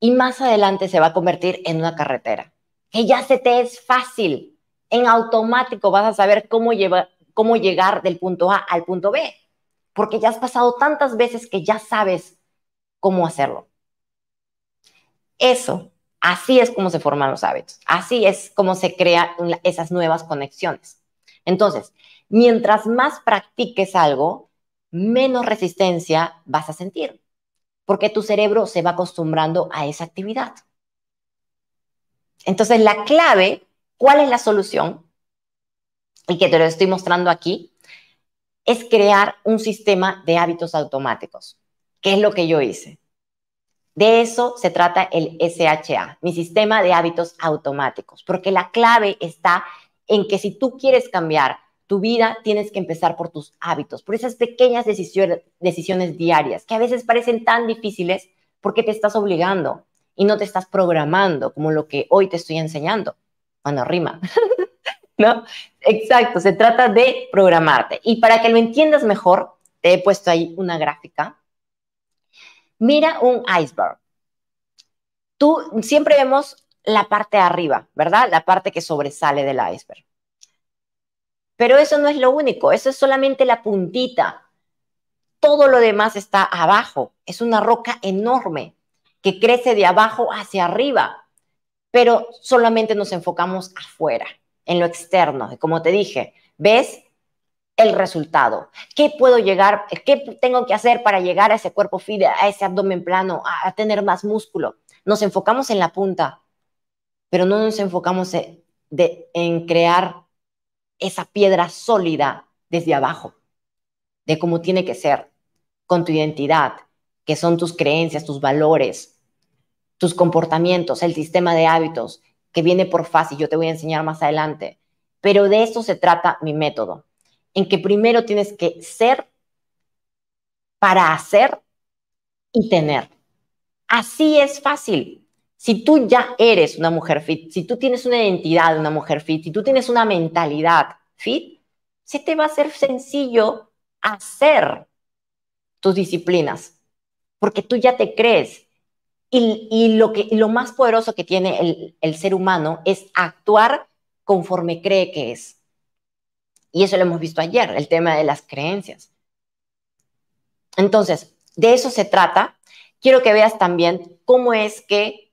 S2: y más adelante se va a convertir en una carretera, que ya se te es fácil. En automático vas a saber cómo, llevar, cómo llegar del punto A al punto B, porque ya has pasado tantas veces que ya sabes cómo hacerlo. Eso, así es como se forman los hábitos, así es como se crean esas nuevas conexiones. Entonces, mientras más practiques algo, menos resistencia vas a sentir porque tu cerebro se va acostumbrando a esa actividad. Entonces, la clave, ¿cuál es la solución? Y que te lo estoy mostrando aquí, es crear un sistema de hábitos automáticos, que es lo que yo hice. De eso se trata el SHA, mi sistema de hábitos automáticos, porque la clave está en que si tú quieres cambiar tu vida, tienes que empezar por tus hábitos, por esas pequeñas decisiones, diarias que a veces parecen tan difíciles porque te estás obligando y no te estás programando como lo que hoy te estoy enseñando. Bueno, rima. ¿No? Exacto, se trata de programarte. Y para que lo entiendas mejor, te he puesto ahí una gráfica. Mira un iceberg. Tú siempre vemos la parte de arriba, ¿verdad? La parte que sobresale del iceberg. Pero eso no es lo único, eso es solamente la puntita. Todo lo demás está abajo, es una roca enorme que crece de abajo hacia arriba, pero solamente nos enfocamos afuera, en lo externo. como te dije, ves el resultado. ¿Qué puedo llegar, qué tengo que hacer para llegar a ese cuerpo fide a ese abdomen plano, a, tener más músculo? Nos enfocamos en la punta, pero no nos enfocamos eh, de, en crear esa piedra sólida desde abajo, de cómo tiene que ser, con tu identidad, que son tus creencias, tus valores, tus comportamientos, el sistema de hábitos, que viene por fácil, yo te voy a enseñar más adelante. Pero de eso se trata mi método, en que primero tienes que ser para hacer y tener. Así es fácil. Si tú ya eres una mujer fit, si tú tienes una identidad de una mujer fit, si tú tienes una mentalidad fit, se te va a ser sencillo hacer tus disciplinas, porque tú ya te crees. Y, lo, que, lo más poderoso que tiene el, el ser humano es actuar conforme cree que es. Y eso lo hemos visto ayer, el tema de las creencias. Entonces, de eso se trata. Quiero que veas también cómo es que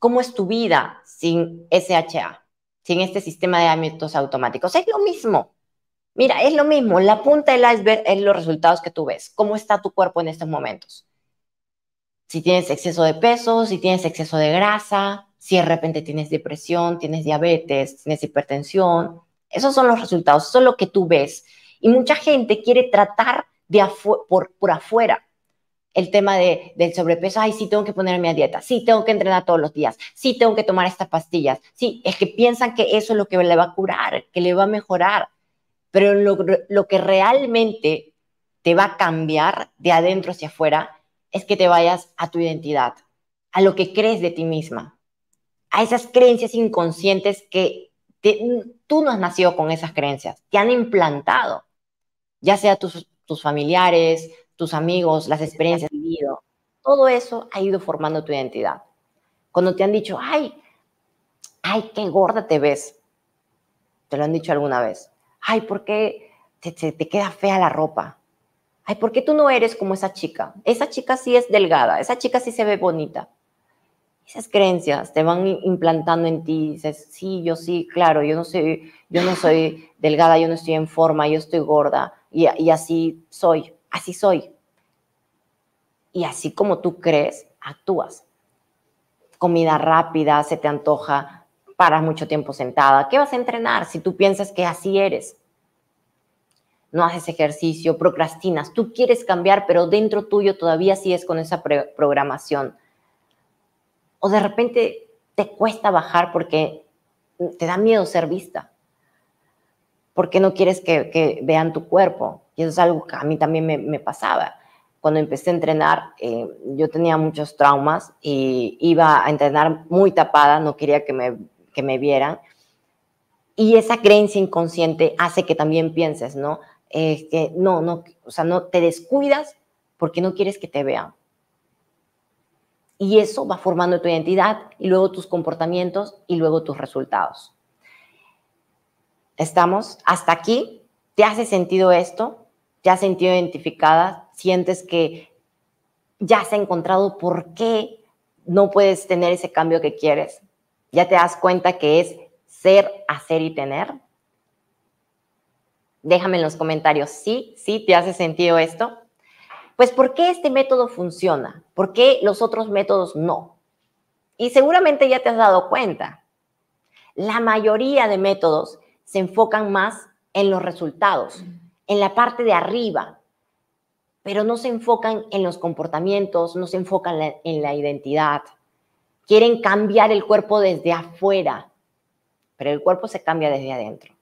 S2: ¿Cómo es tu vida sin SHA, sin este sistema de hábitos automáticos? Es lo mismo. Mira, es lo mismo. La punta del iceberg es los resultados que tú ves. ¿Cómo está tu cuerpo en estos momentos? Si tienes exceso de peso, si tienes exceso de grasa, si de repente tienes depresión, tienes diabetes, tienes hipertensión. Esos son los resultados, eso lo que tú ves. Y mucha gente quiere tratar de por, por afuera, el tema del sobrepeso, ay, sí tengo que ponerme a dieta, sí tengo que entrenar todos los días, sí tengo que tomar estas pastillas, sí, es que piensan que eso es lo que le va a curar, que le va a mejorar, pero lo, que realmente te va a cambiar de adentro hacia afuera es que te vayas a tu identidad, a lo que crees de ti misma, a esas creencias inconscientes que tú no has nacido con esas creencias, te han implantado, ya sea tus, tus familiares, tus amigos, las experiencias vivido. todo eso ha ido formando tu identidad. Cuando te han dicho, ay, ay, qué gorda te ves, te lo han dicho alguna vez, ay, ¿por qué te, te, queda fea la ropa? Ay, ¿por qué tú no eres como esa chica? Esa chica sí es delgada, esa chica sí se ve bonita. Esas creencias te van implantando en ti, dices, sí, yo sí, claro, yo no soy, yo no soy delgada, yo no estoy en forma, yo estoy gorda y así soy así soy. Y así como tú crees, actúas. Comida rápida, se te antoja, paras mucho tiempo sentada. ¿Qué vas a entrenar si tú piensas que así eres? No haces ejercicio, procrastinas, tú quieres cambiar, pero dentro tuyo todavía es con esa programación. O de repente te cuesta bajar porque te da miedo ser vista. ¿Por qué no quieres que, vean tu cuerpo. Y eso es algo que a mí también me, pasaba. Cuando empecé a entrenar, eh, yo tenía muchos traumas y iba a entrenar muy tapada, no quería que me, que vieran. Y esa creencia inconsciente hace que también pienses, ¿no? que no, no, o sea, no te descuidas porque no quieres que te vean. Y eso va formando tu identidad y luego tus comportamientos y luego tus resultados. ¿Estamos? ¿Hasta aquí? ¿Te hace sentido esto? ¿Te has sentido identificada? ¿Sientes que ya has encontrado por qué no puedes tener ese cambio que quieres? ¿Ya te das cuenta que es ser, hacer y tener? Déjame en los comentarios, sí, sí, te hace sentido esto. Pues, ¿por qué este método funciona? ¿Por qué los otros métodos no? Y seguramente ya te has dado cuenta. La mayoría de métodos se enfocan más en los resultados, en la parte de arriba, pero no se enfocan en los comportamientos, no se enfocan en la, identidad. Quieren cambiar el cuerpo desde afuera, pero el cuerpo se cambia desde adentro.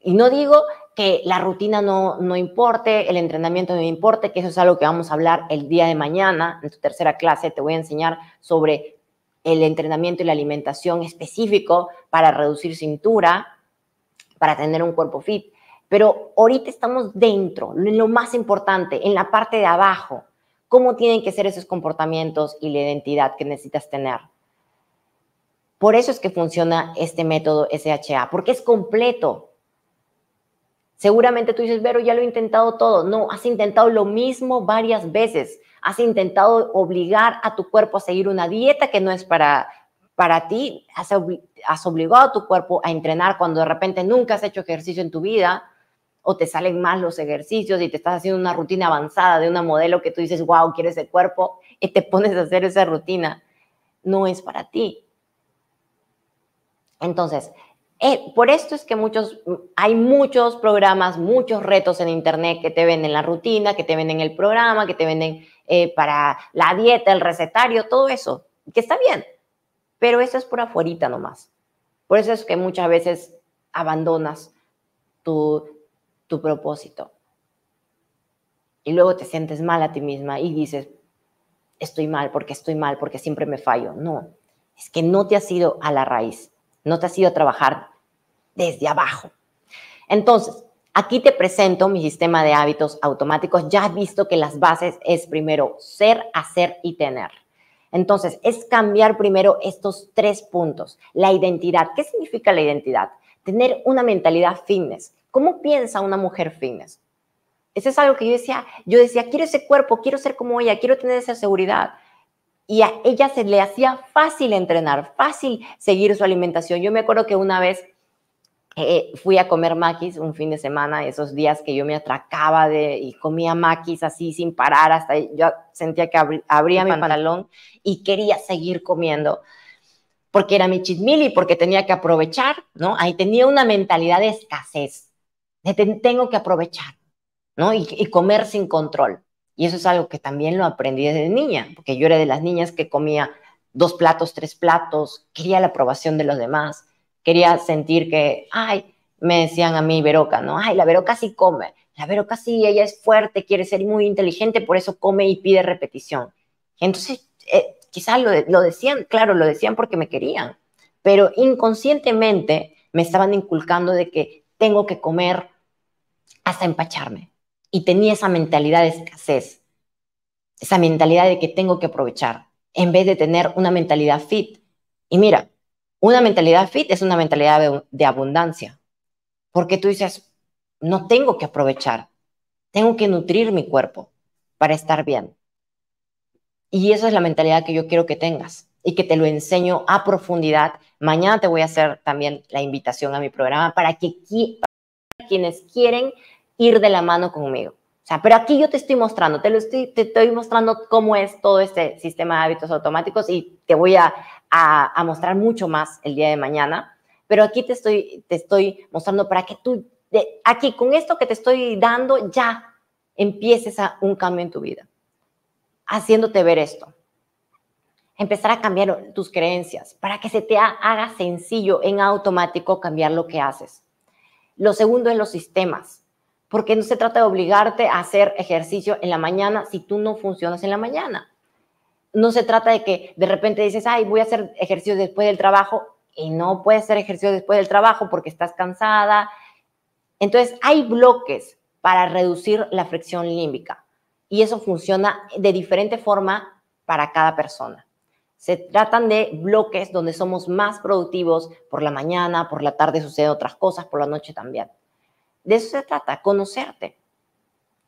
S2: Y no digo que la rutina no, no importe, el entrenamiento no importe, que eso es algo que vamos a hablar el día de mañana. En tu tercera clase te voy a enseñar sobre el entrenamiento y la alimentación específico para reducir cintura, para tener un cuerpo fit. Pero ahorita estamos dentro, lo más importante, en la parte de abajo. ¿Cómo tienen que ser esos comportamientos y la identidad que necesitas tener? Por eso es que funciona este método SHA, porque es completo. Seguramente tú dices, Vero, ya lo he intentado todo. No, has intentado lo mismo varias veces. Has intentado obligar a tu cuerpo a seguir una dieta que no es para, para ti. Has has obligado a tu cuerpo a entrenar cuando de repente nunca has hecho ejercicio en tu vida o te salen más los ejercicios y te estás haciendo una rutina avanzada de una modelo que tú dices, wow, quiero ese cuerpo y te pones a hacer esa rutina. No es para ti. Entonces, eh, por esto es que muchos, hay muchos programas, muchos retos en Internet que te venden la rutina, que te venden el programa, que te venden eh, para la dieta, el recetario, todo eso, que está bien, pero eso es por afuerita nomás. Por eso es que muchas veces abandonas tu, propósito. Y luego te sientes mal a ti misma y dices, estoy mal porque estoy mal, porque siempre me fallo. No, es que no te has ido a la raíz, no te has ido a trabajar desde abajo. Entonces, aquí te presento mi sistema de hábitos automáticos. Ya has visto que las bases es primero ser, hacer y tener. Entonces, es cambiar primero estos tres puntos. La identidad. ¿Qué significa la identidad? Tener una mentalidad fitness. ¿Cómo piensa una mujer fitness? Eso es algo que yo decía, yo decía, quiero ese cuerpo, quiero ser como ella, quiero tener esa seguridad. Y a ella se le hacía fácil entrenar, fácil seguir su alimentación. Yo me acuerdo que una vez eh, fui a comer maquis un fin de semana, esos días que yo me atracaba de, y comía maquis así sin parar, hasta yo sentía que abría mi pantalón y quería seguir comiendo porque era mi y porque tenía que aprovechar, ¿no? Ahí tenía una mentalidad de escasez, de tengo que aprovechar, ¿no? y, comer sin control. Y eso es algo que también lo aprendí desde niña, porque yo era de las niñas que comía dos platos, tres platos, quería la aprobación de los demás quería sentir que, ay, me decían a mí Veroca, ¿no? Ay, la Veroca sí come, la Veroca sí, ella es fuerte, quiere ser muy inteligente, por eso come y pide repetición. Entonces, eh, quizás lo, lo decían, claro, lo decían porque me querían, pero inconscientemente me estaban inculcando de que tengo que comer hasta empacharme. Y tenía esa mentalidad de escasez, esa mentalidad de que tengo que aprovechar, en vez de tener una mentalidad fit. Y mira, una mentalidad fit es una mentalidad de, abundancia, porque tú dices, no tengo que aprovechar, tengo que nutrir mi cuerpo para estar bien. Y esa es la mentalidad que yo quiero que tengas y que te lo enseño a profundidad. Mañana te voy a hacer también la invitación a mi programa para que para quienes quieren ir de la mano conmigo sea, pero aquí yo te estoy mostrando, te, lo estoy, te estoy mostrando cómo es todo este sistema de hábitos automáticos y te voy a, mostrar mucho más el día de mañana. Pero aquí te estoy, te estoy mostrando para que tú, aquí con esto que te estoy dando, ya empieces a un cambio en tu vida, haciéndote ver esto. Empezar a cambiar tus creencias para que se te haga sencillo en automático cambiar lo que haces. Lo segundo es los sistemas porque no se trata de obligarte a hacer ejercicio en la mañana si tú no funcionas en la mañana. No se trata de que de repente dices, ay, voy a hacer ejercicio después del trabajo y no puedes hacer ejercicio después del trabajo porque estás cansada. Entonces, hay bloques para reducir la fricción límbica y eso funciona de diferente forma para cada persona. Se tratan de bloques donde somos más productivos por la mañana, por la tarde sucede otras cosas, por la noche también. De eso se trata, conocerte.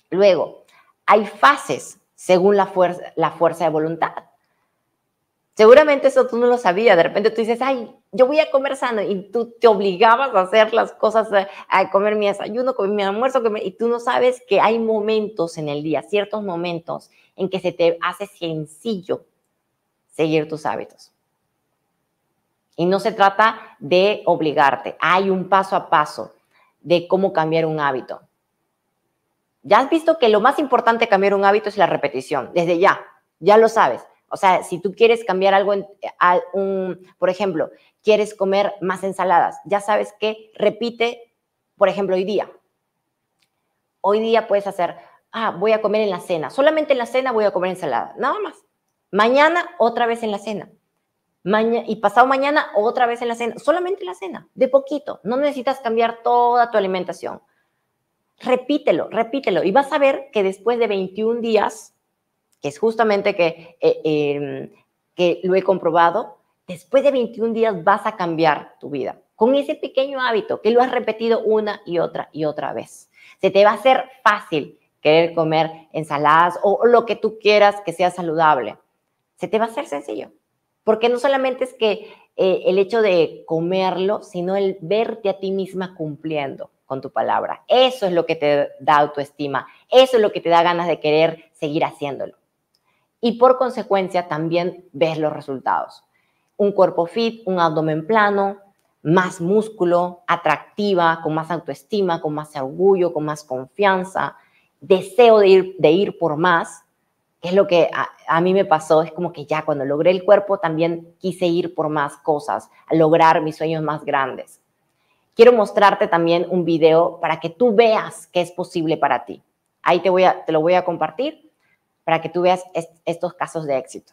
S2: Luego, hay fases según la fuerza, la fuerza de voluntad. Seguramente eso tú no lo sabías. De repente tú dices, ay, yo voy a comer sano y tú te obligabas a hacer las cosas, eh, a comer mi desayuno, comer mi almuerzo, y tú no sabes que hay momentos en el día, ciertos momentos en que se te hace sencillo seguir tus hábitos. Y no se trata de obligarte, hay un paso a paso de cómo cambiar un hábito. Ya has visto que lo más importante cambiar un hábito es la repetición, desde ya, ya lo sabes. O sea, si tú quieres cambiar algo, por ejemplo, quieres comer más ensaladas, ya sabes que repite, por ejemplo, hoy día. Hoy día puedes hacer, ah, voy a comer en la cena, solamente en la cena voy a comer ensalada, nada más. Mañana otra vez en la cena y pasado mañana otra vez en la cena, solamente en la cena, de poquito. No necesitas cambiar toda tu alimentación. Repítelo, repítelo y vas a ver que después de 21 días, que es justamente que, eh, em, que lo he comprobado, después de 21 días vas a cambiar tu vida con ese pequeño hábito que lo has repetido una y otra y otra vez. Se te va a hacer fácil querer comer ensaladas o lo que tú quieras que sea saludable. Se te va a hacer sencillo. Porque no solamente es que eh, el hecho de comerlo, sino el verte a ti misma cumpliendo con tu palabra. Eso es lo que te da autoestima, eso es lo que te da ganas de querer seguir haciéndolo. Y por consecuencia también ves los resultados. Un cuerpo fit, un abdomen plano, más músculo, atractiva, con más autoestima, con más orgullo, con más confianza, deseo de de ir por más que es lo que a, mí me pasó, es como que ya cuando logré el cuerpo también quise ir por más cosas, lograr mis sueños más grandes. Quiero mostrarte también un video para que tú veas qué es posible para ti. Ahí te, voy te lo voy a compartir para que tú veas estos casos de éxito.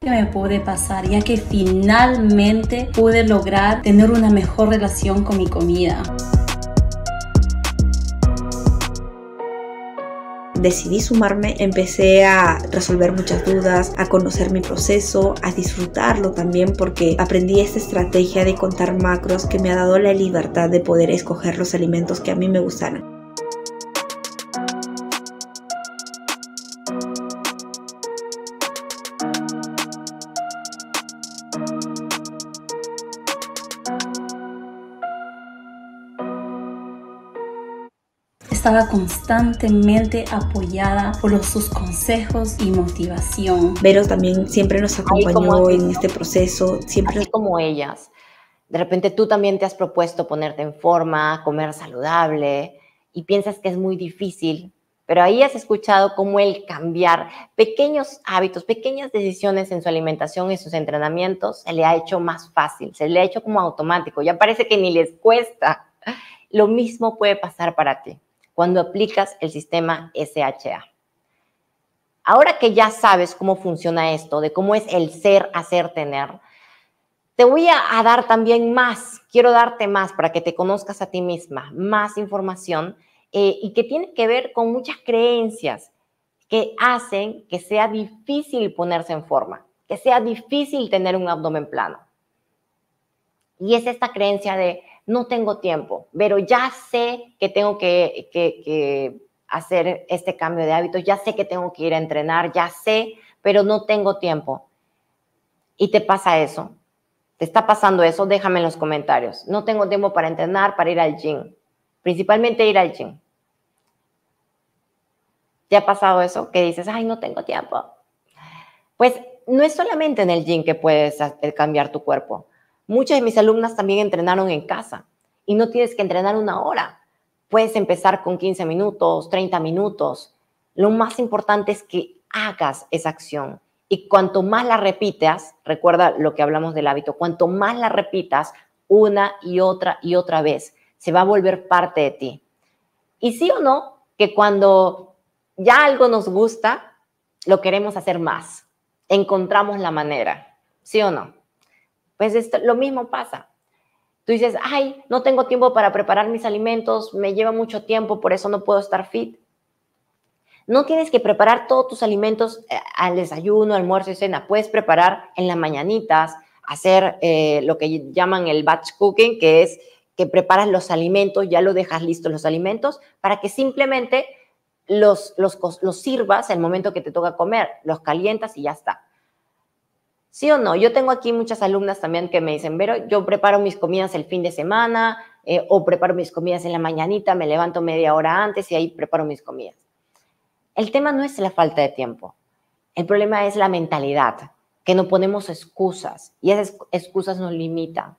S1: Que me pude pasar ya que finalmente pude lograr tener una mejor relación con mi comida. decidí sumarme, empecé a resolver muchas dudas, a conocer mi proceso, a disfrutarlo también porque aprendí esta estrategia de contar macros que me ha dado la libertad de poder escoger los alimentos que a mí me gustaran. estaba constantemente apoyada por los, sus consejos y motivación. Vero también siempre nos acompañó en este proceso, siempre como
S2: ellas. De repente tú también te has propuesto ponerte en forma, comer saludable y piensas que es muy difícil, pero ahí has escuchado cómo el cambiar pequeños hábitos, pequeñas decisiones en su alimentación y sus entrenamientos se le ha hecho más fácil, se le ha hecho como automático, ya parece que ni les cuesta. Lo mismo puede pasar para ti cuando aplicas el sistema SHA. Ahora que ya sabes cómo funciona esto, de cómo es el ser, hacer, tener, te voy a, dar también más, quiero darte más para que te conozcas a ti misma, más información eh, y que tiene que ver con muchas creencias que hacen que sea difícil ponerse en forma, que sea difícil tener un abdomen plano. Y es esta creencia de no tengo tiempo, pero ya sé que tengo que, hacer este cambio de hábitos, ya sé que tengo que ir a entrenar, ya sé, pero no tengo tiempo. Y te pasa eso. ¿Te está pasando eso? Déjame en los comentarios. No tengo tiempo para entrenar, para ir al gym. Principalmente ir al gym. ¿Te ha pasado eso? Que dices, ay, no tengo tiempo. Pues no es solamente en el gym que puedes eh, cambiar tu cuerpo. Muchas de mis alumnas también entrenaron en casa y no tienes que entrenar una hora. Puedes empezar con 15 minutos, 30 minutos. Lo más importante es que hagas esa acción. Y cuanto más la repitas, recuerda lo que hablamos del hábito, cuanto más la repitas una y otra y otra vez, se va a volver parte de ti. Y sí o no, que cuando ya algo nos gusta, lo queremos hacer más. Encontramos la manera, ¿sí o no? Pues lo mismo pasa. Tú dices, ay, no tengo tiempo para preparar mis alimentos, me lleva mucho tiempo, por eso no puedo estar fit. No tienes que preparar todos tus alimentos eh, al desayuno, almuerzo y cena. Puedes preparar en las mañanitas, hacer eh, lo que llaman el batch cooking, que es que preparas los alimentos, ya lo dejas listos los alimentos, para que simplemente los, los sirvas el momento que te toca comer, los calientas y ya está. ¿Sí o no? Yo tengo aquí muchas alumnas también que me dicen, pero yo preparo mis comidas el fin de semana eh, o preparo mis comidas en la mañanita, me levanto media hora antes y ahí preparo mis comidas. El tema no es la falta de tiempo, el problema es la mentalidad, que no ponemos excusas y esas excusas nos limitan.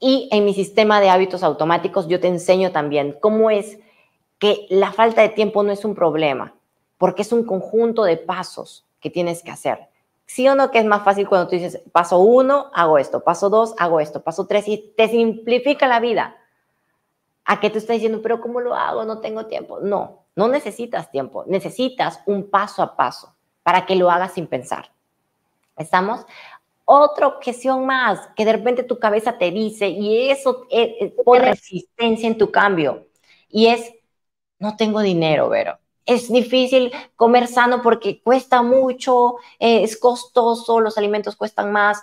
S2: Y en mi sistema de hábitos automáticos yo te enseño también cómo es que la falta de tiempo no es un problema, porque es un conjunto de pasos que tienes que hacer Sí o no que es más fácil cuando tú dices, paso uno, hago esto, paso dos, hago esto, paso tres, y te simplifica la vida. ¿A qué tú estás diciendo, pero cómo lo hago? No tengo tiempo. No, no necesitas tiempo, necesitas un paso a paso para que lo hagas sin pensar. ¿Estamos? Otra objeción más, que de repente tu cabeza te dice, y eso eh, eh, pone resistencia en tu cambio, y es, no tengo dinero, Vero es difícil comer sano porque cuesta mucho, eh, es costoso, los alimentos cuestan más.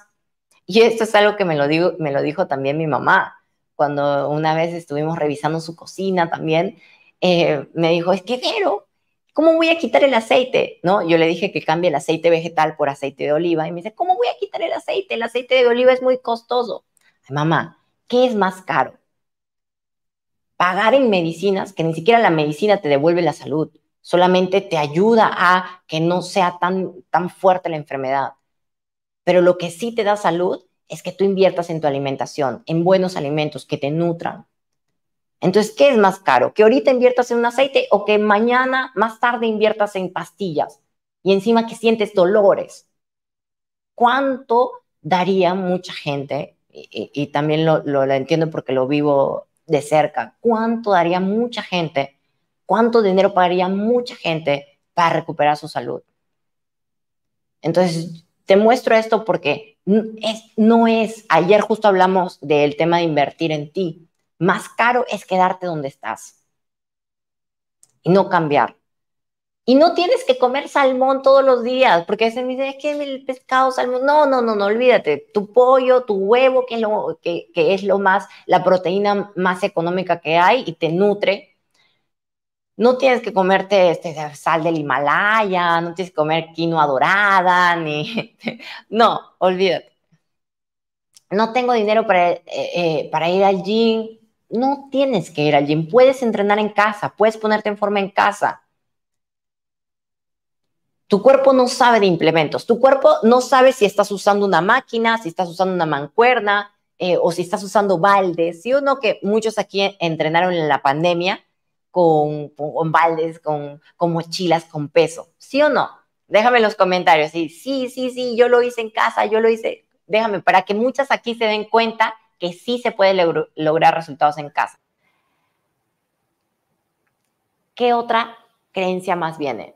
S2: Y esto es algo que me lo, digo, me lo dijo también mi mamá, cuando una vez estuvimos revisando su cocina también, eh, me dijo, es que pero, ¿cómo voy a quitar el aceite? ¿No? Yo le dije que cambie el aceite vegetal por aceite de oliva y me dice, ¿cómo voy a quitar el aceite? El aceite de oliva es muy costoso. mamá, ¿qué es más caro? Pagar en medicinas, que ni siquiera la medicina te devuelve la salud, solamente te ayuda a que no sea tan, tan fuerte la enfermedad. Pero lo que sí te da salud es que tú inviertas en tu alimentación, en buenos alimentos que te nutran. Entonces, ¿qué es más caro? ¿Que ahorita inviertas en un aceite o que mañana, más tarde, inviertas en pastillas y encima que sientes dolores? ¿Cuánto daría mucha gente? Y, también lo, lo, lo entiendo porque lo vivo de cerca. ¿Cuánto daría mucha gente? ¿Cuánto dinero pagaría mucha gente para recuperar su salud? Entonces, te muestro esto porque es, no es, ayer justo hablamos del tema de invertir en ti, más caro es quedarte donde estás y no cambiar. Y no tienes que comer salmón todos los días, porque se me dice, es que el pescado, salmón, no, no, no, no, olvídate, tu pollo, tu huevo, que es lo, que, que es lo más, la proteína más económica que hay y te nutre, no tienes que comerte este, sal del Himalaya, no tienes que comer quinoa dorada, ni... No, olvídate. No tengo dinero para, eh, eh, para ir al gym. No tienes que ir al gym. Puedes entrenar en casa, puedes ponerte en forma en casa. Tu cuerpo no sabe de implementos. Tu cuerpo no sabe si estás usando una máquina, si estás usando una mancuerna eh, o si estás usando baldes. Si uno que muchos aquí entrenaron en la pandemia, con, baldes, con, mochilas, con peso. ¿Sí o no? Déjame en los comentarios. Sí, sí, sí, sí, yo lo hice en casa, yo lo hice. Déjame, para que muchas aquí se den cuenta que sí se puede lograr resultados en casa. ¿Qué otra creencia más viene?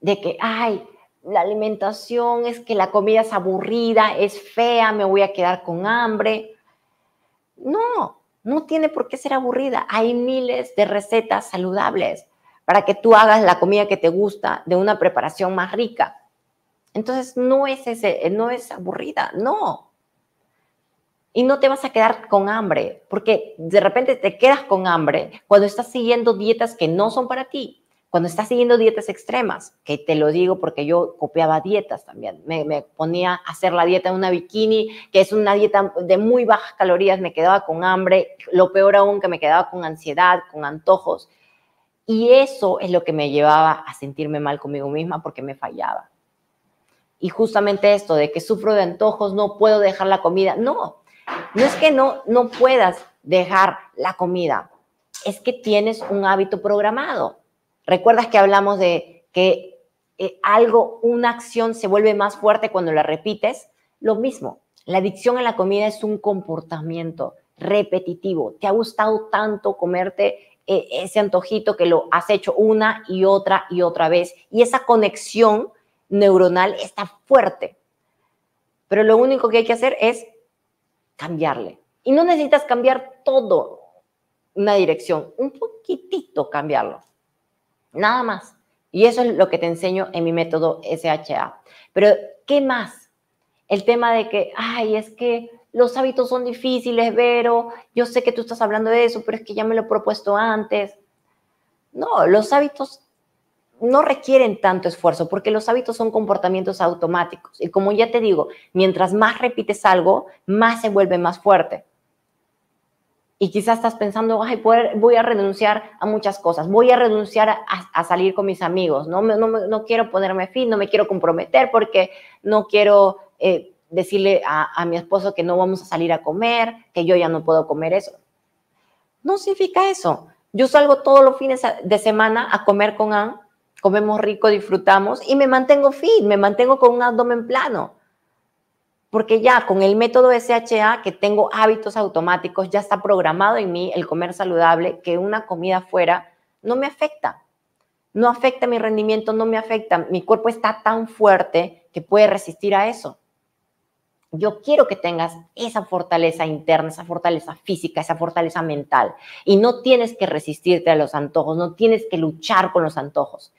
S2: De que, ay, la alimentación es que la comida es aburrida, es fea, me voy a quedar con hambre. No, no tiene por qué ser aburrida. Hay miles de recetas saludables para que tú hagas la comida que te gusta de una preparación más rica. Entonces no es ese, no es aburrida, no. Y no te vas a quedar con hambre, porque de repente te quedas con hambre cuando estás siguiendo dietas que no son para ti. Cuando estás siguiendo dietas extremas, que te lo digo porque yo copiaba dietas también, me, ponía a hacer la dieta de una bikini, que es una dieta de muy bajas calorías, me quedaba con hambre, lo peor aún que me quedaba con ansiedad, con antojos. Y eso es lo que me llevaba a sentirme mal conmigo misma porque me fallaba. Y justamente esto de que sufro de antojos, no puedo dejar la comida. No, no es que no, no puedas dejar la comida, es que tienes un hábito programado. ¿Recuerdas que hablamos de que eh, algo, una acción se vuelve más fuerte cuando la repites? Lo mismo, la adicción a la comida es un comportamiento repetitivo. Te ha gustado tanto comerte eh, ese antojito que lo has hecho una y otra y otra vez. Y esa conexión neuronal está fuerte. Pero lo único que hay que hacer es cambiarle. Y no necesitas cambiar todo una dirección, un poquitito cambiarlo. Nada más. Y eso es lo que te enseño en mi método SHA. Pero, ¿qué más? El tema de que, ay, es que los hábitos son difíciles, Vero, yo sé que tú estás hablando de eso, pero es que ya me lo he propuesto antes. No, los hábitos no requieren tanto esfuerzo porque los hábitos son comportamientos automáticos. Y como ya te digo, mientras más repites algo, más se vuelve más fuerte y quizás estás pensando, ay, voy a renunciar a muchas cosas, voy a renunciar a, salir con mis amigos, no, no, quiero ponerme fin, no me quiero comprometer porque no quiero eh, decirle a, a mi esposo que no vamos a salir a comer, que yo ya no puedo comer eso. No significa eso. Yo salgo todos los fines de semana a comer con Ann, comemos rico, disfrutamos y me mantengo fit, me mantengo con un abdomen plano porque ya con el método SHA que tengo hábitos automáticos, ya está programado en mí el comer saludable, que una comida fuera no me afecta. No afecta mi rendimiento, no me afecta. Mi cuerpo está tan fuerte que puede resistir a eso. Yo quiero que tengas esa fortaleza interna, esa fortaleza física, esa fortaleza mental. Y no tienes que resistirte a los antojos, no tienes que luchar con los antojos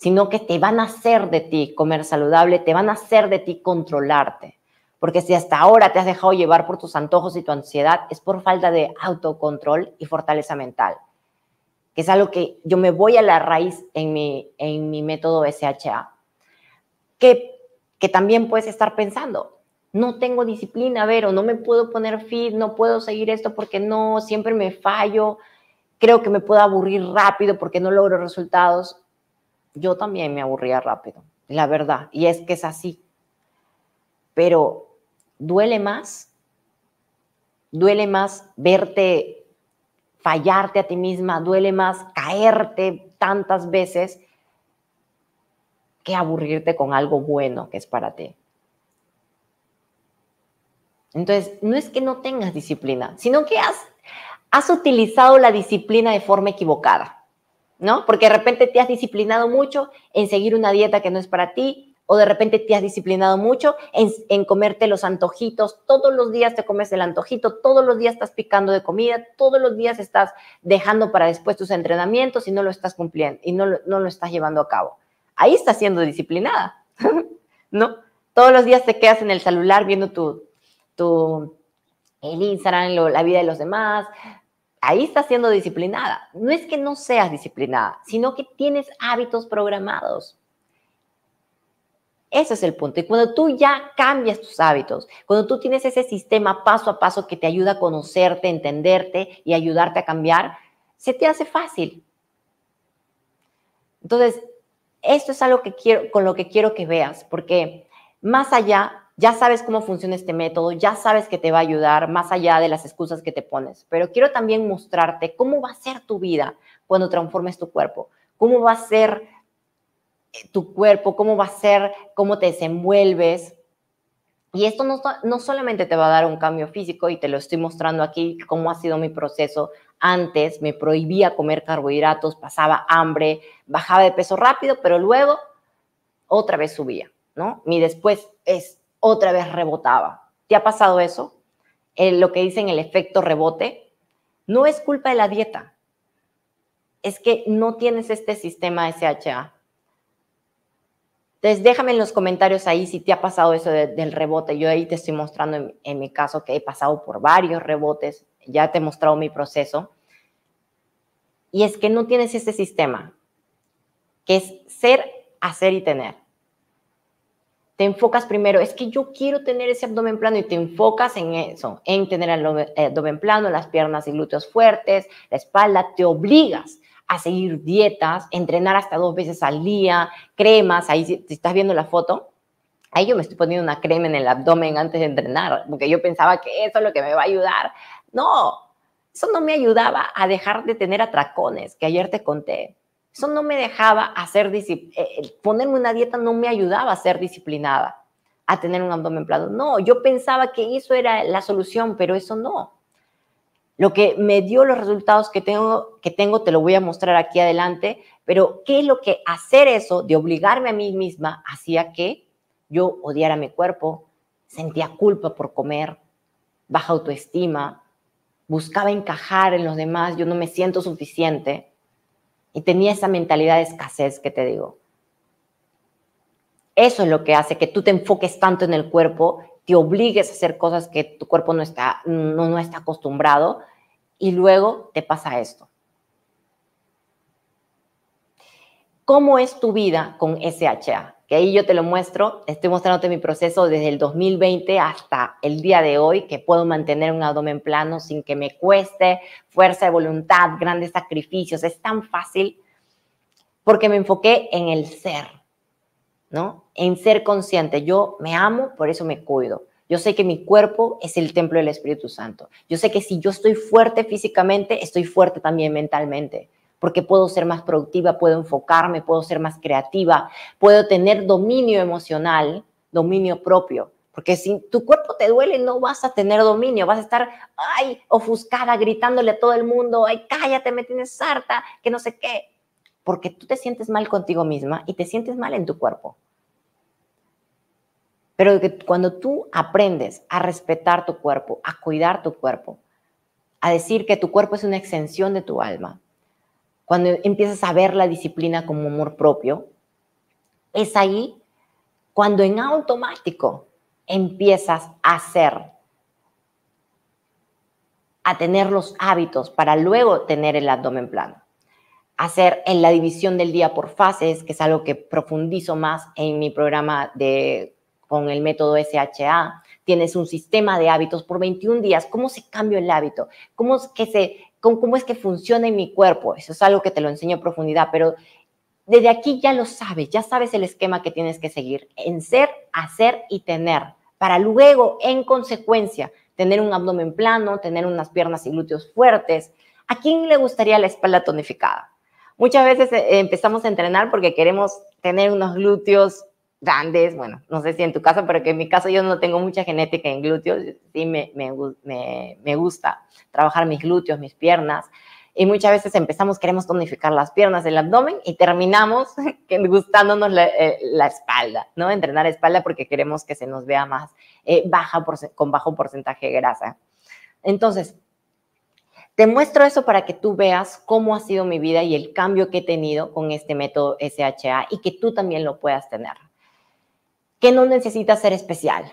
S2: sino que te van a hacer de ti comer saludable, te van a hacer de ti controlarte. Porque si hasta ahora te has dejado llevar por tus antojos y tu ansiedad, es por falta de autocontrol y fortaleza mental, que es algo que yo me voy a la raíz en mi, en mi método SHA, que, que también puedes estar pensando, no tengo disciplina, Vero, no me puedo poner fit, no puedo seguir esto porque no, siempre me fallo, creo que me puedo aburrir rápido porque no logro resultados. Yo también me aburría rápido, la verdad, y es que es así. Pero duele más, duele más verte fallarte a ti misma, duele más caerte tantas veces que aburrirte con algo bueno que es para ti. Entonces, no es que no tengas disciplina, sino que has, has utilizado la disciplina de forma equivocada. ¿no? Porque de repente te has disciplinado mucho en seguir una dieta que no es para ti, o de repente te has disciplinado mucho en, comerte los antojitos, todos los días te comes el antojito, todos los días estás picando de comida, todos los días estás dejando para después tus entrenamientos y no lo estás cumpliendo y no lo, estás llevando a cabo. Ahí estás siendo disciplinada, ¿no? Todos los días te quedas en el celular viendo tu, tu el Instagram, la vida de los demás, ahí estás siendo disciplinada. No es que no seas disciplinada, sino que tienes hábitos programados. Ese es el punto. Y cuando tú ya cambias tus hábitos, cuando tú tienes ese sistema paso a paso que te ayuda a conocerte, entenderte y ayudarte a cambiar, se te hace fácil. Entonces, esto es algo que quiero, con lo que quiero que veas, porque más allá ya sabes cómo funciona este método, ya sabes que te va a ayudar más allá de las excusas que te pones, pero quiero también mostrarte cómo va a ser tu vida cuando transformes tu cuerpo, cómo va a ser eh, tu cuerpo, cómo va a ser, cómo te desenvuelves. Y esto no, no solamente te va a dar un cambio físico, y te lo estoy mostrando aquí, cómo ha sido mi proceso. Antes me prohibía comer carbohidratos, pasaba hambre, bajaba de peso rápido, pero luego otra vez subía, ¿no? Mi después es otra vez rebotaba. ¿Te ha pasado eso? lo que dicen el efecto rebote. No es culpa de la dieta. Es que no tienes este sistema SHA. Entonces, déjame en los comentarios ahí si te ha pasado eso del rebote. Yo ahí te estoy mostrando en, en, mi caso que he pasado por varios rebotes. Ya te he mostrado mi proceso. Y es que no tienes este sistema, que es ser, hacer y tener te enfocas primero, es que yo quiero tener ese abdomen plano y te enfocas en eso, en tener el abdomen plano, las piernas y glúteos fuertes, la espalda, te obligas a seguir dietas, entrenar hasta dos veces al día, cremas, ahí si estás viendo la foto, ahí yo me estoy poniendo una crema en el abdomen antes de entrenar, porque yo pensaba que eso es lo que me va a ayudar. No, eso no me ayudaba a dejar de tener atracones, que ayer te conté. Eso no me dejaba hacer eh, eh, ponerme una dieta no me ayudaba a ser disciplinada, a tener un abdomen plano. No, yo pensaba que eso era la solución, pero eso no. Lo que me dio los resultados que tengo, que tengo, te lo voy a mostrar aquí adelante, pero qué es lo que hacer eso de obligarme a mí misma hacía que yo odiara mi cuerpo, sentía culpa por comer, baja autoestima, buscaba encajar en los demás, yo no me siento suficiente y tenía esa mentalidad de escasez que te digo. Eso es lo que hace que tú te enfoques tanto en el cuerpo, te obligues a hacer cosas que tu cuerpo no está, no, no está acostumbrado y luego te pasa esto. ¿Cómo es tu vida con SHA? que ahí yo te lo muestro, estoy mostrándote mi proceso desde el 2020 hasta el día de hoy, que puedo mantener un abdomen plano sin que me cueste, fuerza de voluntad, grandes sacrificios, es tan fácil porque me enfoqué en el ser, ¿no? En ser consciente, yo me amo, por eso me cuido. Yo sé que mi cuerpo es el templo del Espíritu Santo. Yo sé que si yo estoy fuerte físicamente, estoy fuerte también mentalmente porque puedo ser más productiva, puedo enfocarme, puedo ser más creativa, puedo tener dominio emocional, dominio propio. Porque si tu cuerpo te duele, no vas a tener dominio, vas a estar, ay, ofuscada, gritándole a todo el mundo, ay, cállate, me tienes harta, que no sé qué. Porque tú te sientes mal contigo misma y te sientes mal en tu cuerpo. Pero cuando tú aprendes a respetar tu cuerpo, a cuidar tu cuerpo, a decir que tu cuerpo es una extensión de tu alma, cuando empiezas a ver la disciplina como amor propio, es ahí cuando en automático empiezas a hacer, a tener los hábitos para luego tener el abdomen plano. Hacer en la división del día por fases, que es algo que profundizo más en mi programa de, con el método SHA. Tienes un sistema de hábitos por 21 días. ¿Cómo se cambia el hábito? ¿Cómo es que se cómo, cómo es que funciona en mi cuerpo. Eso es algo que te lo enseño en profundidad, pero desde aquí ya lo sabes, ya sabes el esquema que tienes que seguir en ser, hacer y tener, para luego, en consecuencia, tener un abdomen plano, tener unas piernas y glúteos fuertes. ¿A quién le gustaría la espalda tonificada? Muchas veces eh, empezamos a entrenar porque queremos tener unos glúteos grandes, bueno, no sé si en tu casa, pero que en mi caso yo no tengo mucha genética en glúteos, sí me, me, me, gusta trabajar mis glúteos, mis piernas, y muchas veces empezamos, queremos tonificar las piernas, el abdomen y terminamos gustándonos eh, la, espalda, ¿no? Entrenar espalda porque queremos que se nos vea más eh, baja, con bajo porcentaje de grasa. Entonces, te muestro eso para que tú veas cómo ha sido mi vida y el cambio que he tenido con este método SHA y que tú también lo puedas tener que no necesita ser especial.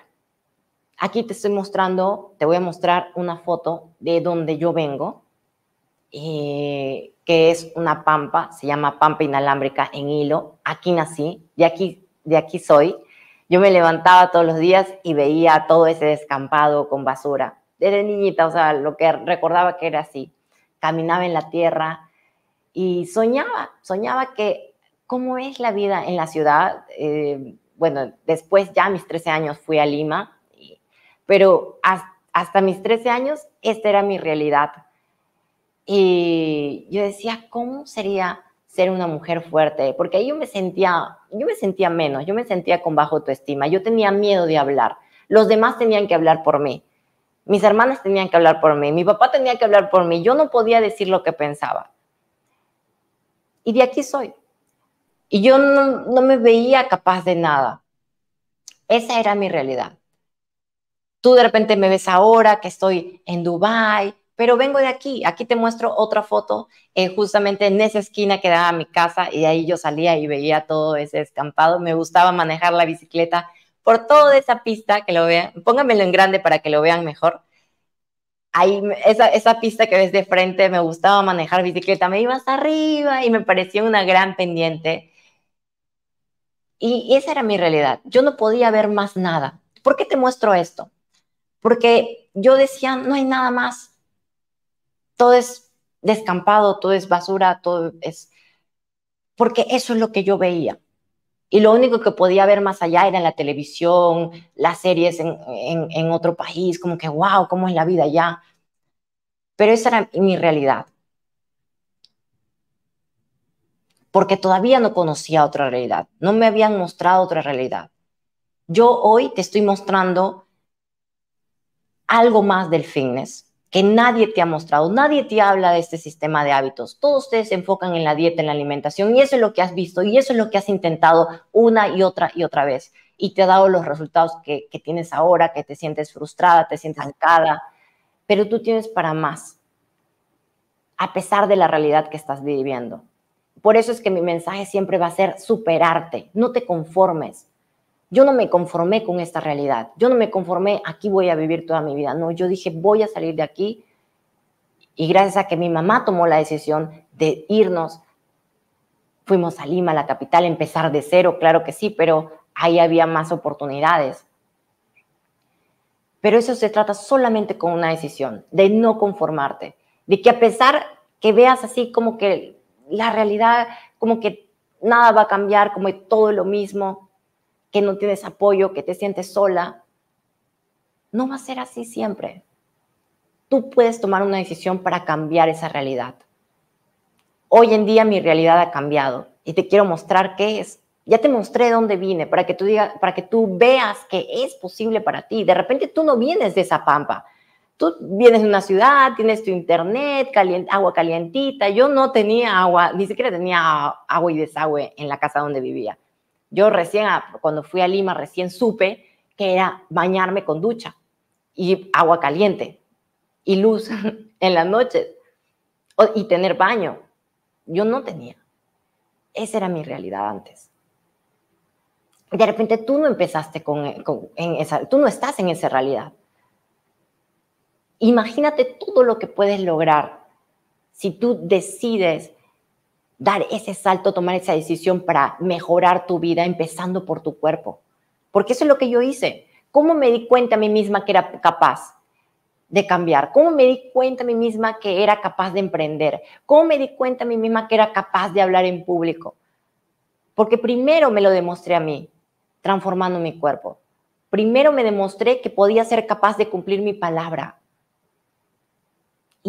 S2: Aquí te estoy mostrando, te voy a mostrar una foto de donde yo vengo, eh, que es una pampa, se llama pampa inalámbrica en hilo. Aquí nací, de aquí, de aquí soy. Yo me levantaba todos los días y veía todo ese descampado con basura. Desde niñita, o sea, lo que recordaba que era así. Caminaba en la tierra y soñaba, soñaba que cómo es la vida en la ciudad. Eh, bueno, después ya a mis 13 años fui a Lima, pero hasta, mis 13 años esta era mi realidad. Y yo decía, ¿cómo sería ser una mujer fuerte? Porque ahí yo me sentía, yo me sentía menos, yo me sentía con bajo autoestima, yo tenía miedo de hablar. Los demás tenían que hablar por mí. Mis hermanas tenían que hablar por mí, mi papá tenía que hablar por mí, yo no podía decir lo que pensaba. Y de aquí soy. Y yo no, me veía capaz de nada. Esa era mi realidad. Tú de repente me ves ahora que estoy en Dubai, pero vengo de aquí. Aquí te muestro otra foto eh, justamente en esa esquina que daba mi casa y de ahí yo salía y veía todo ese escampado. Me gustaba manejar la bicicleta por toda esa pista que lo vean. Póngamelo en grande para que lo vean mejor. Ahí, esa, esa pista que ves de frente, me gustaba manejar bicicleta. Me iba hasta arriba y me parecía una gran pendiente. Y esa era mi realidad. Yo no podía ver más nada. ¿Por qué te muestro esto? Porque yo decía, no hay nada más. Todo es descampado, todo es basura, todo es... Porque eso es lo que yo veía. Y lo único que podía ver más allá era la televisión, las series en, en otro país, como que, wow, ¿cómo es la vida allá? Pero esa era mi realidad. porque todavía no conocía otra realidad, no me habían mostrado otra realidad. Yo hoy te estoy mostrando algo más del fitness que nadie te ha mostrado, nadie te habla de este sistema de hábitos. Todos ustedes se enfocan en la dieta, en la alimentación y eso es lo que has visto y eso es lo que has intentado una y otra y otra vez y te ha dado los resultados que, tienes ahora, que te sientes frustrada, te sientes alcada, pero tú tienes para más, a pesar de la realidad que estás viviendo. Por eso es que mi mensaje siempre va a ser superarte, no te conformes. Yo no me conformé con esta realidad, yo no me conformé, aquí voy a vivir toda mi vida, no, yo dije, voy a salir de aquí y gracias a que mi mamá tomó la decisión de irnos, fuimos a Lima, la capital, empezar de cero, claro que sí, pero ahí había más oportunidades. Pero eso se trata solamente con una decisión, de no conformarte, de que a pesar que veas así como que la realidad, como que nada va a cambiar, como todo lo mismo, que no tienes apoyo, que te sientes sola. No va a ser así siempre. Tú puedes tomar una decisión para cambiar esa realidad. Hoy en día mi realidad ha cambiado y te quiero mostrar qué es. Ya te mostré dónde vine para que tú para que tú veas que es posible para ti. De repente tú no vienes de esa pampa tú vienes de una ciudad, tienes tu internet, agua calientita. Yo no tenía agua, ni siquiera tenía agua y desagüe en la casa donde vivía. Yo recién, cuando fui a Lima, recién supe que era bañarme con ducha y agua caliente y luz en las noches y tener baño. Yo no tenía. Esa era mi realidad antes. De repente tú no empezaste con, esa, tú no estás en esa realidad. Imagínate todo lo que puedes lograr si tú decides dar ese salto, tomar esa decisión para mejorar tu vida, empezando por tu cuerpo. Porque eso es lo que yo hice. ¿Cómo me di cuenta a mí misma que era capaz? de cambiar? ¿Cómo me di cuenta a mí misma que era capaz de emprender? ¿Cómo me di cuenta a mí misma que era capaz de hablar en público? Porque primero me lo demostré a mí, transformando mi cuerpo. Primero me demostré que podía ser capaz de cumplir mi palabra.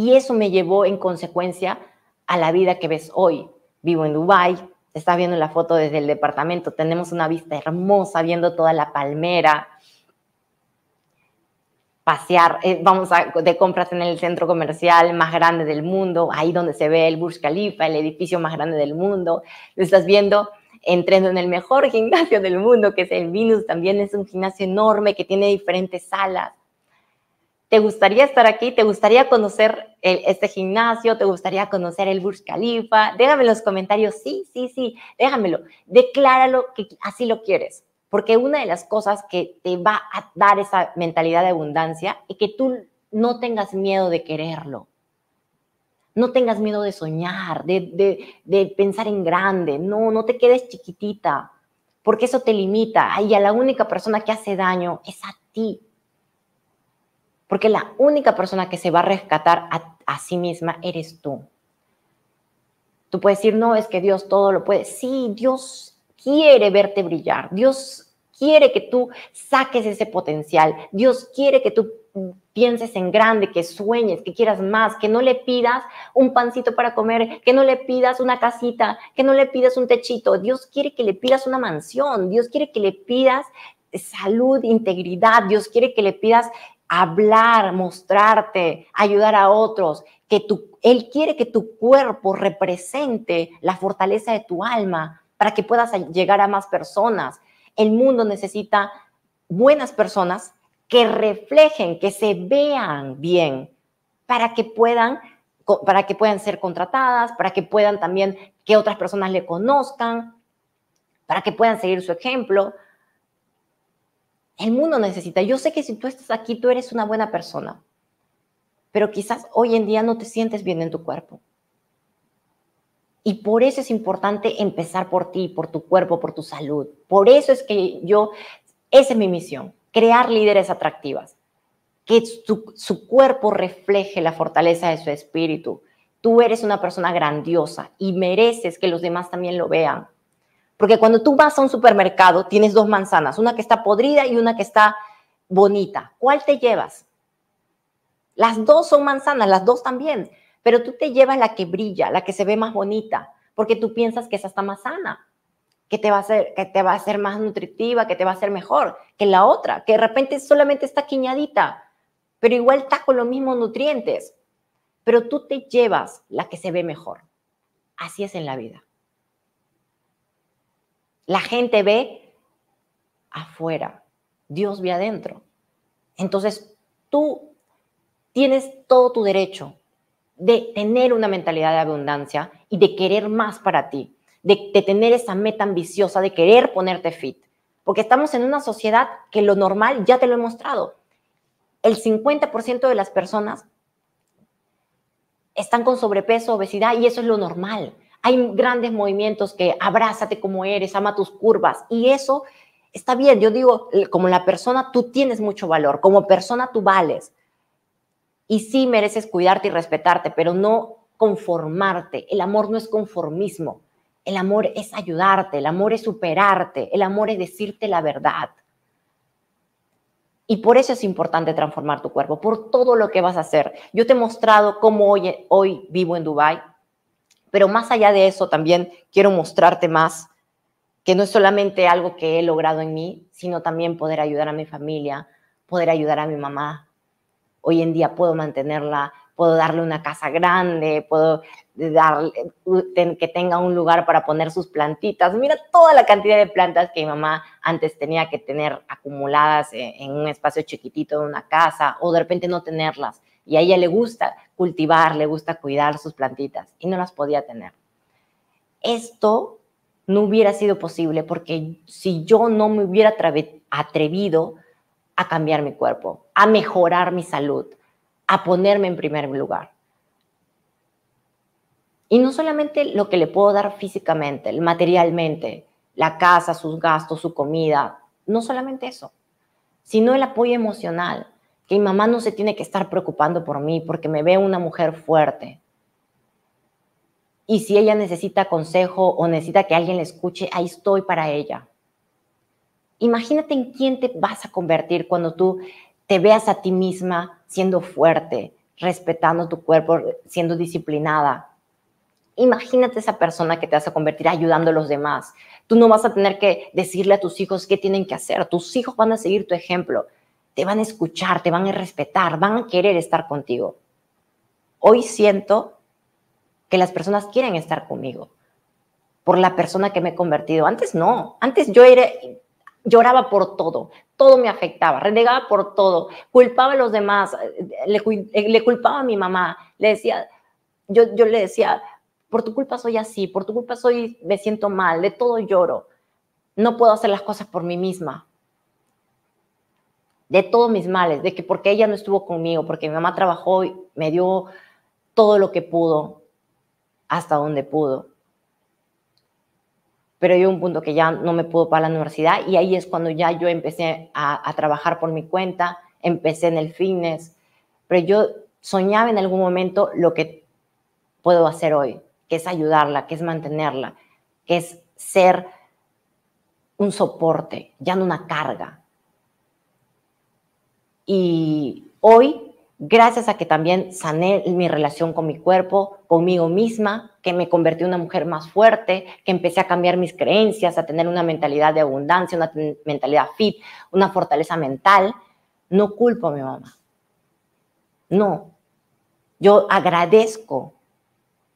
S2: Y eso me llevó en consecuencia a la vida que ves hoy. Vivo en Dubái, estás viendo la foto desde el departamento, tenemos una vista hermosa viendo toda la palmera, pasear, eh, vamos a, de compras en el centro comercial más grande del mundo, ahí donde se ve el Burj Khalifa, el edificio más grande del mundo, lo estás viendo entrando en el mejor gimnasio del mundo, que es el Venus, también es un gimnasio enorme que tiene diferentes salas, ¿Te gustaría estar aquí? ¿Te gustaría conocer este gimnasio? ¿Te gustaría conocer el Burj Khalifa? Déjame en los comentarios, sí, sí, sí, déjamelo. Decláralo que así lo quieres, porque una de las cosas que te va a dar esa mentalidad de abundancia es que tú no tengas miedo de quererlo. No tengas miedo de soñar, de, de, de pensar en grande. No, no te quedes chiquitita, porque eso te limita. Y a la única persona que hace daño es a ti porque la única persona que se va a rescatar a, sí misma eres tú. Tú puedes decir, no, es que Dios todo lo puede. Sí, Dios quiere verte brillar. Dios quiere que tú saques ese potencial. Dios quiere que tú pienses en grande, que sueñes, que quieras más, que no le pidas un pancito para comer, que no le pidas una casita, que no le pidas un techito. Dios quiere que le pidas una mansión. Dios quiere que le pidas salud, integridad. Dios quiere que le pidas hablar, mostrarte, ayudar a otros, que Él quiere que tu cuerpo represente la fortaleza de tu alma para que puedas llegar a más personas. El mundo necesita buenas personas que reflejen, que se vean bien, para que puedan para que puedan ser contratadas, para que puedan también que otras personas le conozcan, para que puedan seguir su ejemplo, el mundo necesita. Yo sé que si tú estás aquí, tú eres una buena persona, pero quizás hoy en día no te sientes bien en tu cuerpo. Y por eso es importante empezar por ti, por tu cuerpo, por tu salud. Por eso es que yo, esa es mi misión, crear líderes atractivas, que su, su cuerpo refleje la fortaleza de su espíritu. Tú eres una persona grandiosa y mereces que los demás también lo vean. Porque cuando tú vas a un supermercado, tienes dos manzanas, una que está podrida y una que está bonita. ¿Cuál te llevas? Las dos son manzanas, las dos también, pero tú te llevas la que brilla, la que se ve más bonita, porque tú piensas que esa está más sana, que te va a ser que te va a ser más nutritiva, que te va a ser mejor que la otra, que de repente solamente está quiñadita, pero igual está con los mismos nutrientes. Pero tú te llevas la que se ve mejor. Así es en la vida. La gente ve afuera, Dios ve adentro. Entonces, tú tienes todo tu derecho de tener una mentalidad de abundancia y de querer más para ti, de, tener esa meta ambiciosa, de querer ponerte fit. Porque estamos en una sociedad que lo normal ya te lo he mostrado. El 50% de las personas están con sobrepeso, obesidad y eso es lo normal hay grandes movimientos que abrázate como eres, ama tus curvas y eso está bien. Yo digo, como la persona, tú tienes mucho valor, como persona tú vales y sí mereces cuidarte y respetarte, pero no conformarte. El amor no es conformismo. El amor es ayudarte, el amor es superarte, el amor es decirte la verdad. Y por eso es importante transformar tu cuerpo, por todo lo que vas a hacer. Yo te he mostrado cómo hoy, hoy vivo en Dubái, pero más allá de eso, también quiero mostrarte más que no es solamente algo que he logrado en mí, sino también poder ayudar a mi familia, poder ayudar a mi mamá. Hoy en día puedo mantenerla, puedo darle una casa grande, puedo darle, que tenga un lugar para poner sus plantitas. Mira toda la cantidad de plantas que mi mamá antes tenía que tener acumuladas eh, en un espacio chiquitito de una casa o de repente no tenerlas y a ella le gusta cultivar, le gusta cuidar sus plantitas y no las podía tener. Esto no hubiera sido posible porque si yo no me hubiera atrevido a cambiar mi cuerpo, a mejorar mi salud, a ponerme en primer lugar. Y no solamente lo que le puedo dar físicamente, materialmente, la casa, sus gastos, su comida, no solamente eso, sino el apoyo emocional, que mi mamá no se tiene que estar preocupando por mí porque me ve una mujer fuerte. Y si ella necesita consejo o necesita que alguien le escuche, ahí estoy para ella. Imagínate en quién te vas a convertir cuando tú te veas a ti misma siendo fuerte, respetando tu cuerpo, siendo disciplinada. Imagínate esa persona que te vas a convertir ayudando a los demás. Tú no vas a tener que decirle a tus hijos qué tienen que hacer. Tus hijos van a seguir tu ejemplo te van a escuchar, te van a respetar, van a querer estar contigo. Hoy siento que las personas quieren estar conmigo por la persona que me he convertido. Antes no, antes yo era, lloraba por todo, todo me afectaba, renegaba por todo, culpaba a los demás, eh, eh, le, culpaba a mi mamá, le decía, yo, yo le decía, por tu culpa soy así, por tu culpa soy, me siento mal, de todo lloro, no puedo hacer las cosas por mí misma, de todos mis males, de que porque ella no estuvo conmigo, porque mi mamá trabajó y me dio todo lo que pudo, hasta donde pudo. Pero hay un punto que ya no me pudo para la universidad y ahí es cuando ya yo empecé a, a trabajar por mi cuenta, empecé en el fitness, pero yo soñaba en algún momento lo que puedo hacer hoy, que es ayudarla, que es mantenerla, que es ser un soporte, ya no una carga y hoy, gracias a que también sané mi relación con mi cuerpo, conmigo misma, que me convertí en una mujer más fuerte, que empecé a cambiar mis creencias, a tener una mentalidad de abundancia, una mentalidad fit, una fortaleza mental, no culpo a mi mamá. No. Yo agradezco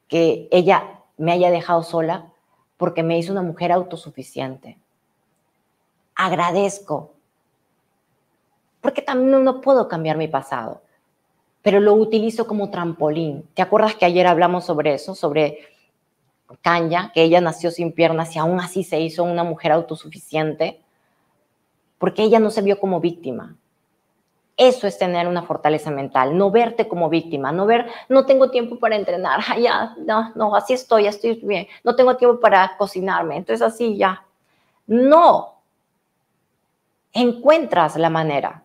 S2: que ella me haya dejado sola porque me hizo una mujer autosuficiente. Agradezco porque también no puedo cambiar mi pasado, pero lo utilizo como trampolín. ¿Te acuerdas que ayer hablamos sobre eso, sobre Kanya, que ella nació sin piernas y aún así se hizo una mujer autosuficiente? Porque ella no se vio como víctima. Eso es tener una fortaleza mental, no verte como víctima, no ver, no tengo tiempo para entrenar, ya, no, no, así estoy, estoy bien, no tengo tiempo para cocinarme, entonces así ya. No, encuentras la manera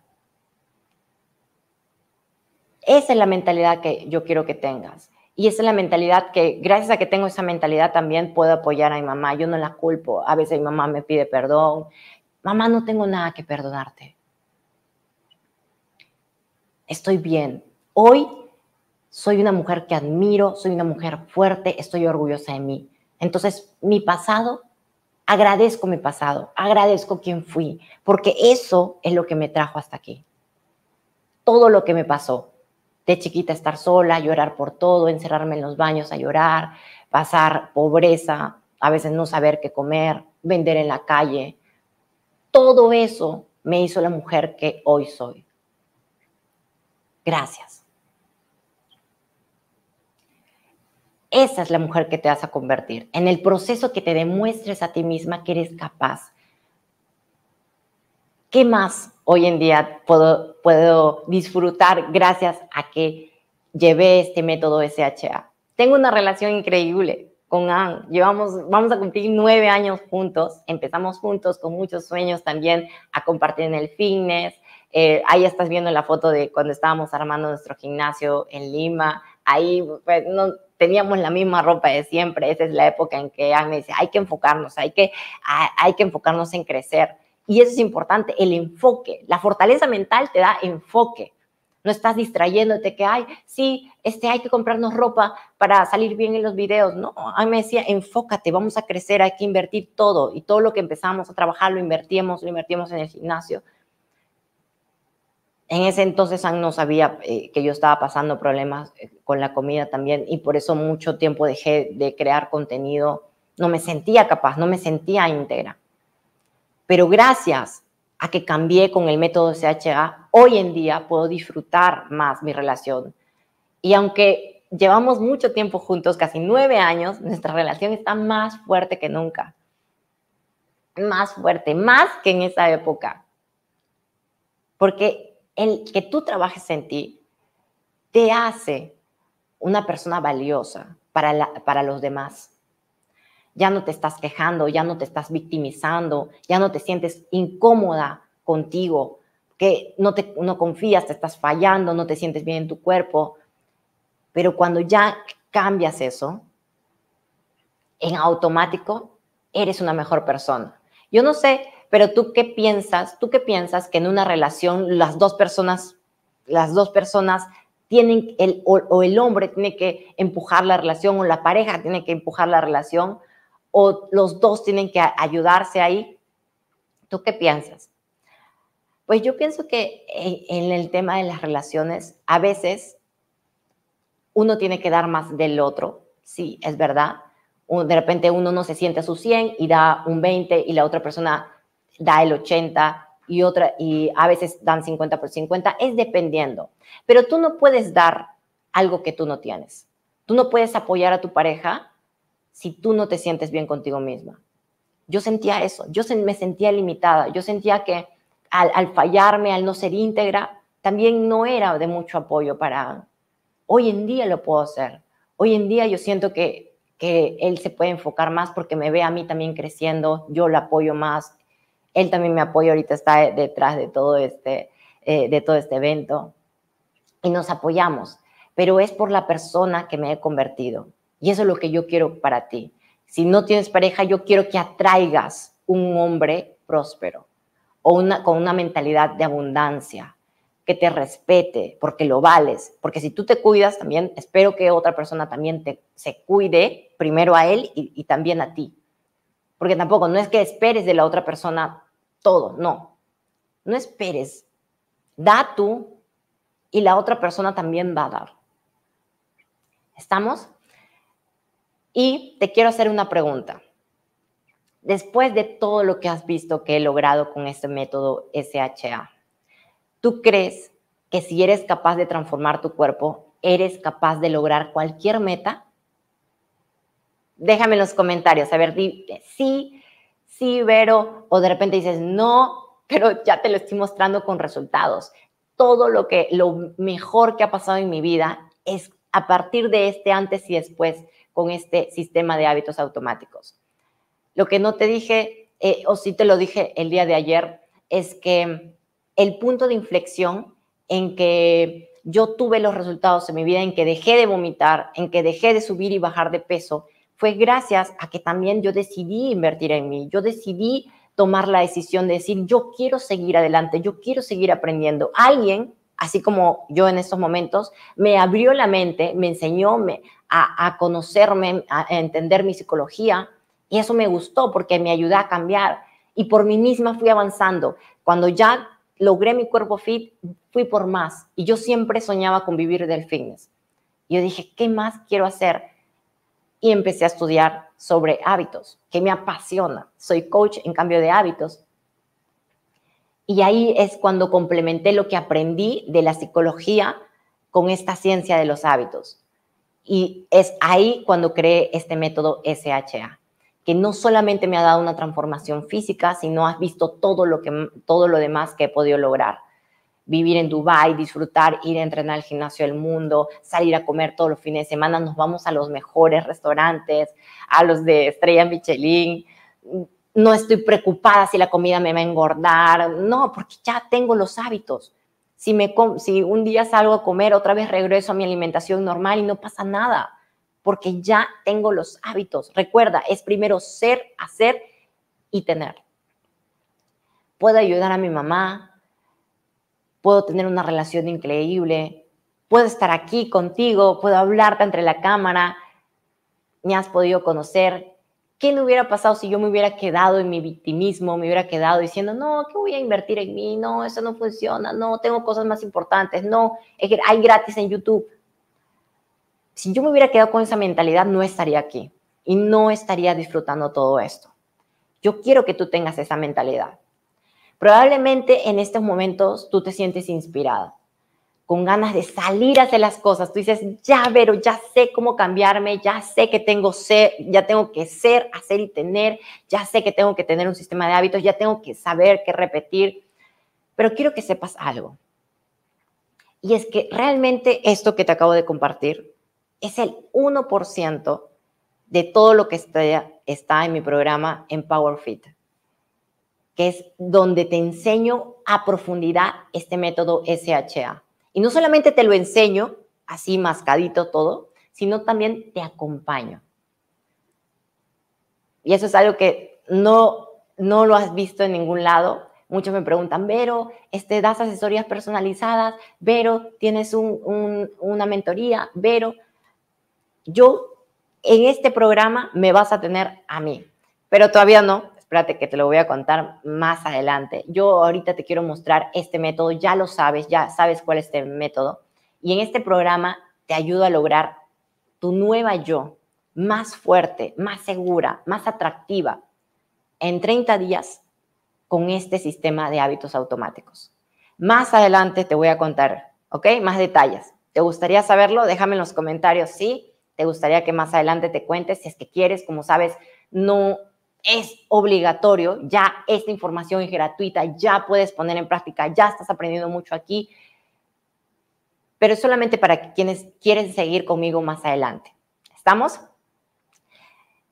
S2: esa es la mentalidad que yo quiero que tengas. Y esa es la mentalidad que, gracias a que tengo esa mentalidad, también puedo apoyar a mi mamá. Yo no la culpo. A veces mi mamá me pide perdón. Mamá, no tengo nada que perdonarte. Estoy bien. Hoy soy una mujer que admiro, soy una mujer fuerte, estoy orgullosa de mí. Entonces, mi pasado, agradezco mi pasado, agradezco quién fui, porque eso es lo que me trajo hasta aquí. Todo lo que me pasó, de chiquita estar sola, llorar por todo, encerrarme en los baños a llorar, pasar pobreza, a veces no saber qué comer, vender en la calle. Todo eso me hizo la mujer que hoy soy. Gracias. Esa es la mujer que te vas a convertir, en el proceso que te demuestres a ti misma que eres capaz. ¿Qué más hoy en día puedo puedo disfrutar gracias a que llevé este método SHA. Tengo una relación increíble con Ann. Llevamos, vamos a cumplir nueve años juntos. Empezamos juntos con muchos sueños también a compartir en el fitness. Eh, ahí estás viendo la foto de cuando estábamos armando nuestro gimnasio en Lima. Ahí pues, no, teníamos la misma ropa de siempre. Esa es la época en que Ann me dice, hay que enfocarnos, hay que, hay que enfocarnos en crecer. Y eso es importante, el enfoque. La fortaleza mental te da enfoque. No estás distrayéndote que, ay, sí, este, hay que comprarnos ropa para salir bien en los videos. No, a mí me decía, enfócate, vamos a crecer, hay que invertir todo. Y todo lo que empezamos a trabajar lo invertimos, lo invertimos en el gimnasio. En ese entonces Ann no sabía eh, que yo estaba pasando problemas eh, con la comida también y por eso mucho tiempo dejé de crear contenido. No me sentía capaz, no me sentía íntegra. Pero gracias a que cambié con el método CHA, hoy en día puedo disfrutar más mi relación. Y aunque llevamos mucho tiempo juntos, casi nueve años, nuestra relación está más fuerte que nunca. Más fuerte, más que en esa época. Porque el que tú trabajes en ti te hace una persona valiosa para, para los demás ya no te estás quejando, ya no te estás victimizando, ya no te sientes incómoda contigo, que no, te, no confías, te estás fallando, no te sientes bien en tu cuerpo. Pero cuando ya cambias eso, en automático eres una mejor persona. Yo no sé, pero tú qué piensas, tú qué piensas que en una relación las dos personas, las dos personas tienen el o, o el hombre tiene que empujar la relación o la pareja tiene que empujar la relación o los dos tienen que ayudarse ahí. ¿Tú qué piensas? Pues yo pienso que en el tema de las relaciones, a veces uno tiene que dar más del otro, sí, es verdad. De repente uno no se siente a su 100 y da un 20 y la otra persona da el 80 y otra y a veces dan 50 por 50, es dependiendo. Pero tú no puedes dar algo que tú no tienes. Tú no puedes apoyar a tu pareja si tú no te sientes bien contigo misma. Yo sentía eso, yo me sentía limitada, yo sentía que al, fallarme, al no ser íntegra, también no era de mucho apoyo para... Hoy en día lo puedo hacer. Hoy en día yo siento que, que él se puede enfocar más porque me ve a mí también creciendo, yo lo apoyo más, él también me apoya, ahorita está detrás de todo este, eh, de todo este evento. Y nos apoyamos, pero es por la persona que me he convertido. Y eso es lo que yo quiero para ti. Si no tienes pareja, yo quiero que atraigas un hombre próspero o una, con una mentalidad de abundancia, que te respete, porque lo vales, porque si tú te cuidas también, espero que otra persona también te, se cuide primero a él y también a ti. Porque tampoco, no es que esperes de la otra persona todo, no. No esperes. Da tú y la otra persona también va a dar. ¿Estamos? Y te quiero hacer una pregunta. Después de todo lo que has visto que he logrado con este método SHA, ¿tú crees que si eres capaz de transformar tu cuerpo, eres capaz de lograr cualquier meta? Déjame en los comentarios, a ver, sí, sí, Vero, o de repente dices, no, pero ya te lo estoy mostrando con resultados. Todo lo que, lo mejor que ha pasado en mi vida es a partir de este antes y después con este sistema de hábitos automáticos. Lo que no te dije, eh, o sí te lo dije el día de ayer, es que el punto de inflexión en que yo tuve los resultados en mi vida, en que dejé de vomitar, en que dejé de subir y bajar de peso, fue gracias a que también yo decidí invertir en mí, yo decidí tomar la decisión de decir, yo quiero seguir adelante, yo quiero seguir aprendiendo. Alguien así como yo en estos momentos, me abrió la mente, me enseñó a, conocerme, a entender mi psicología, y eso me gustó porque me ayudó a cambiar. Y por mí misma fui avanzando. Cuando ya logré mi cuerpo fit, fui por más. Y yo siempre soñaba con vivir del fitness. Yo dije, ¿qué más quiero hacer? Y empecé a estudiar sobre hábitos, que me apasiona. Soy coach en cambio de hábitos. Y ahí es cuando complementé lo que aprendí de la psicología con esta ciencia de los hábitos. Y es ahí cuando creé este método SHA, que no solamente me ha dado una transformación física, sino has visto todo lo, que, todo lo demás que he podido lograr. Vivir en Dubái, disfrutar, ir a entrenar al gimnasio del mundo, salir a comer todos los fines de semana, nos vamos a los mejores restaurantes, a los de Estrella Michelin, no estoy preocupada si la comida me va a engordar, no, porque ya tengo los hábitos. Si, me, si un día salgo a comer, otra vez regreso a mi alimentación normal y no pasa nada, porque ya tengo los hábitos. Recuerda, es primero ser, hacer y tener. Puedo ayudar a mi mamá, puedo tener una relación increíble, puedo estar aquí contigo, puedo hablarte entre la cámara, me has podido conocer, ¿Qué le hubiera pasado si yo me hubiera quedado en mi victimismo, me hubiera quedado diciendo, no, ¿qué voy a invertir en mí? No, eso no funciona, no, tengo cosas más importantes, no, es que hay gratis en YouTube. Si yo me hubiera quedado con esa mentalidad, no estaría aquí y no estaría disfrutando todo esto. Yo quiero que tú tengas esa mentalidad. Probablemente en estos momentos tú te sientes inspirada con ganas de salir a hacer las cosas. Tú dices, ya, pero ya sé cómo cambiarme, ya sé que tengo ya tengo que ser, hacer y tener, ya sé que tengo que tener un sistema de hábitos, ya tengo que saber qué repetir. Pero quiero que sepas algo. Y es que realmente esto que te acabo de compartir es el 1% de todo lo que está, está en mi programa Empower Fit, que es donde te enseño a profundidad este método SHA y no solamente te lo enseño, así mascadito todo, sino también te acompaño. Y eso es algo que no, no lo has visto en ningún lado. Muchos me preguntan, Vero, este, das asesorías personalizadas, Vero, tienes un, una mentoría, Vero. Yo en este programa me vas a tener a mí, pero todavía no, espérate que te lo voy a contar más adelante. Yo ahorita te quiero mostrar este método, ya lo sabes, ya sabes cuál es este método. Y en este programa te ayudo a lograr tu nueva yo más fuerte, más segura, más atractiva en 30 días con este sistema de hábitos automáticos. Más adelante te voy a contar, ¿ok? Más detalles. ¿Te gustaría saberlo? Déjame en los comentarios sí. ¿Te gustaría que más adelante te cuentes? Si es que quieres, como sabes, no es obligatorio, ya esta información es gratuita, ya puedes poner en práctica, ya estás aprendiendo mucho aquí, pero es solamente para quienes quieren seguir conmigo más adelante. ¿Estamos?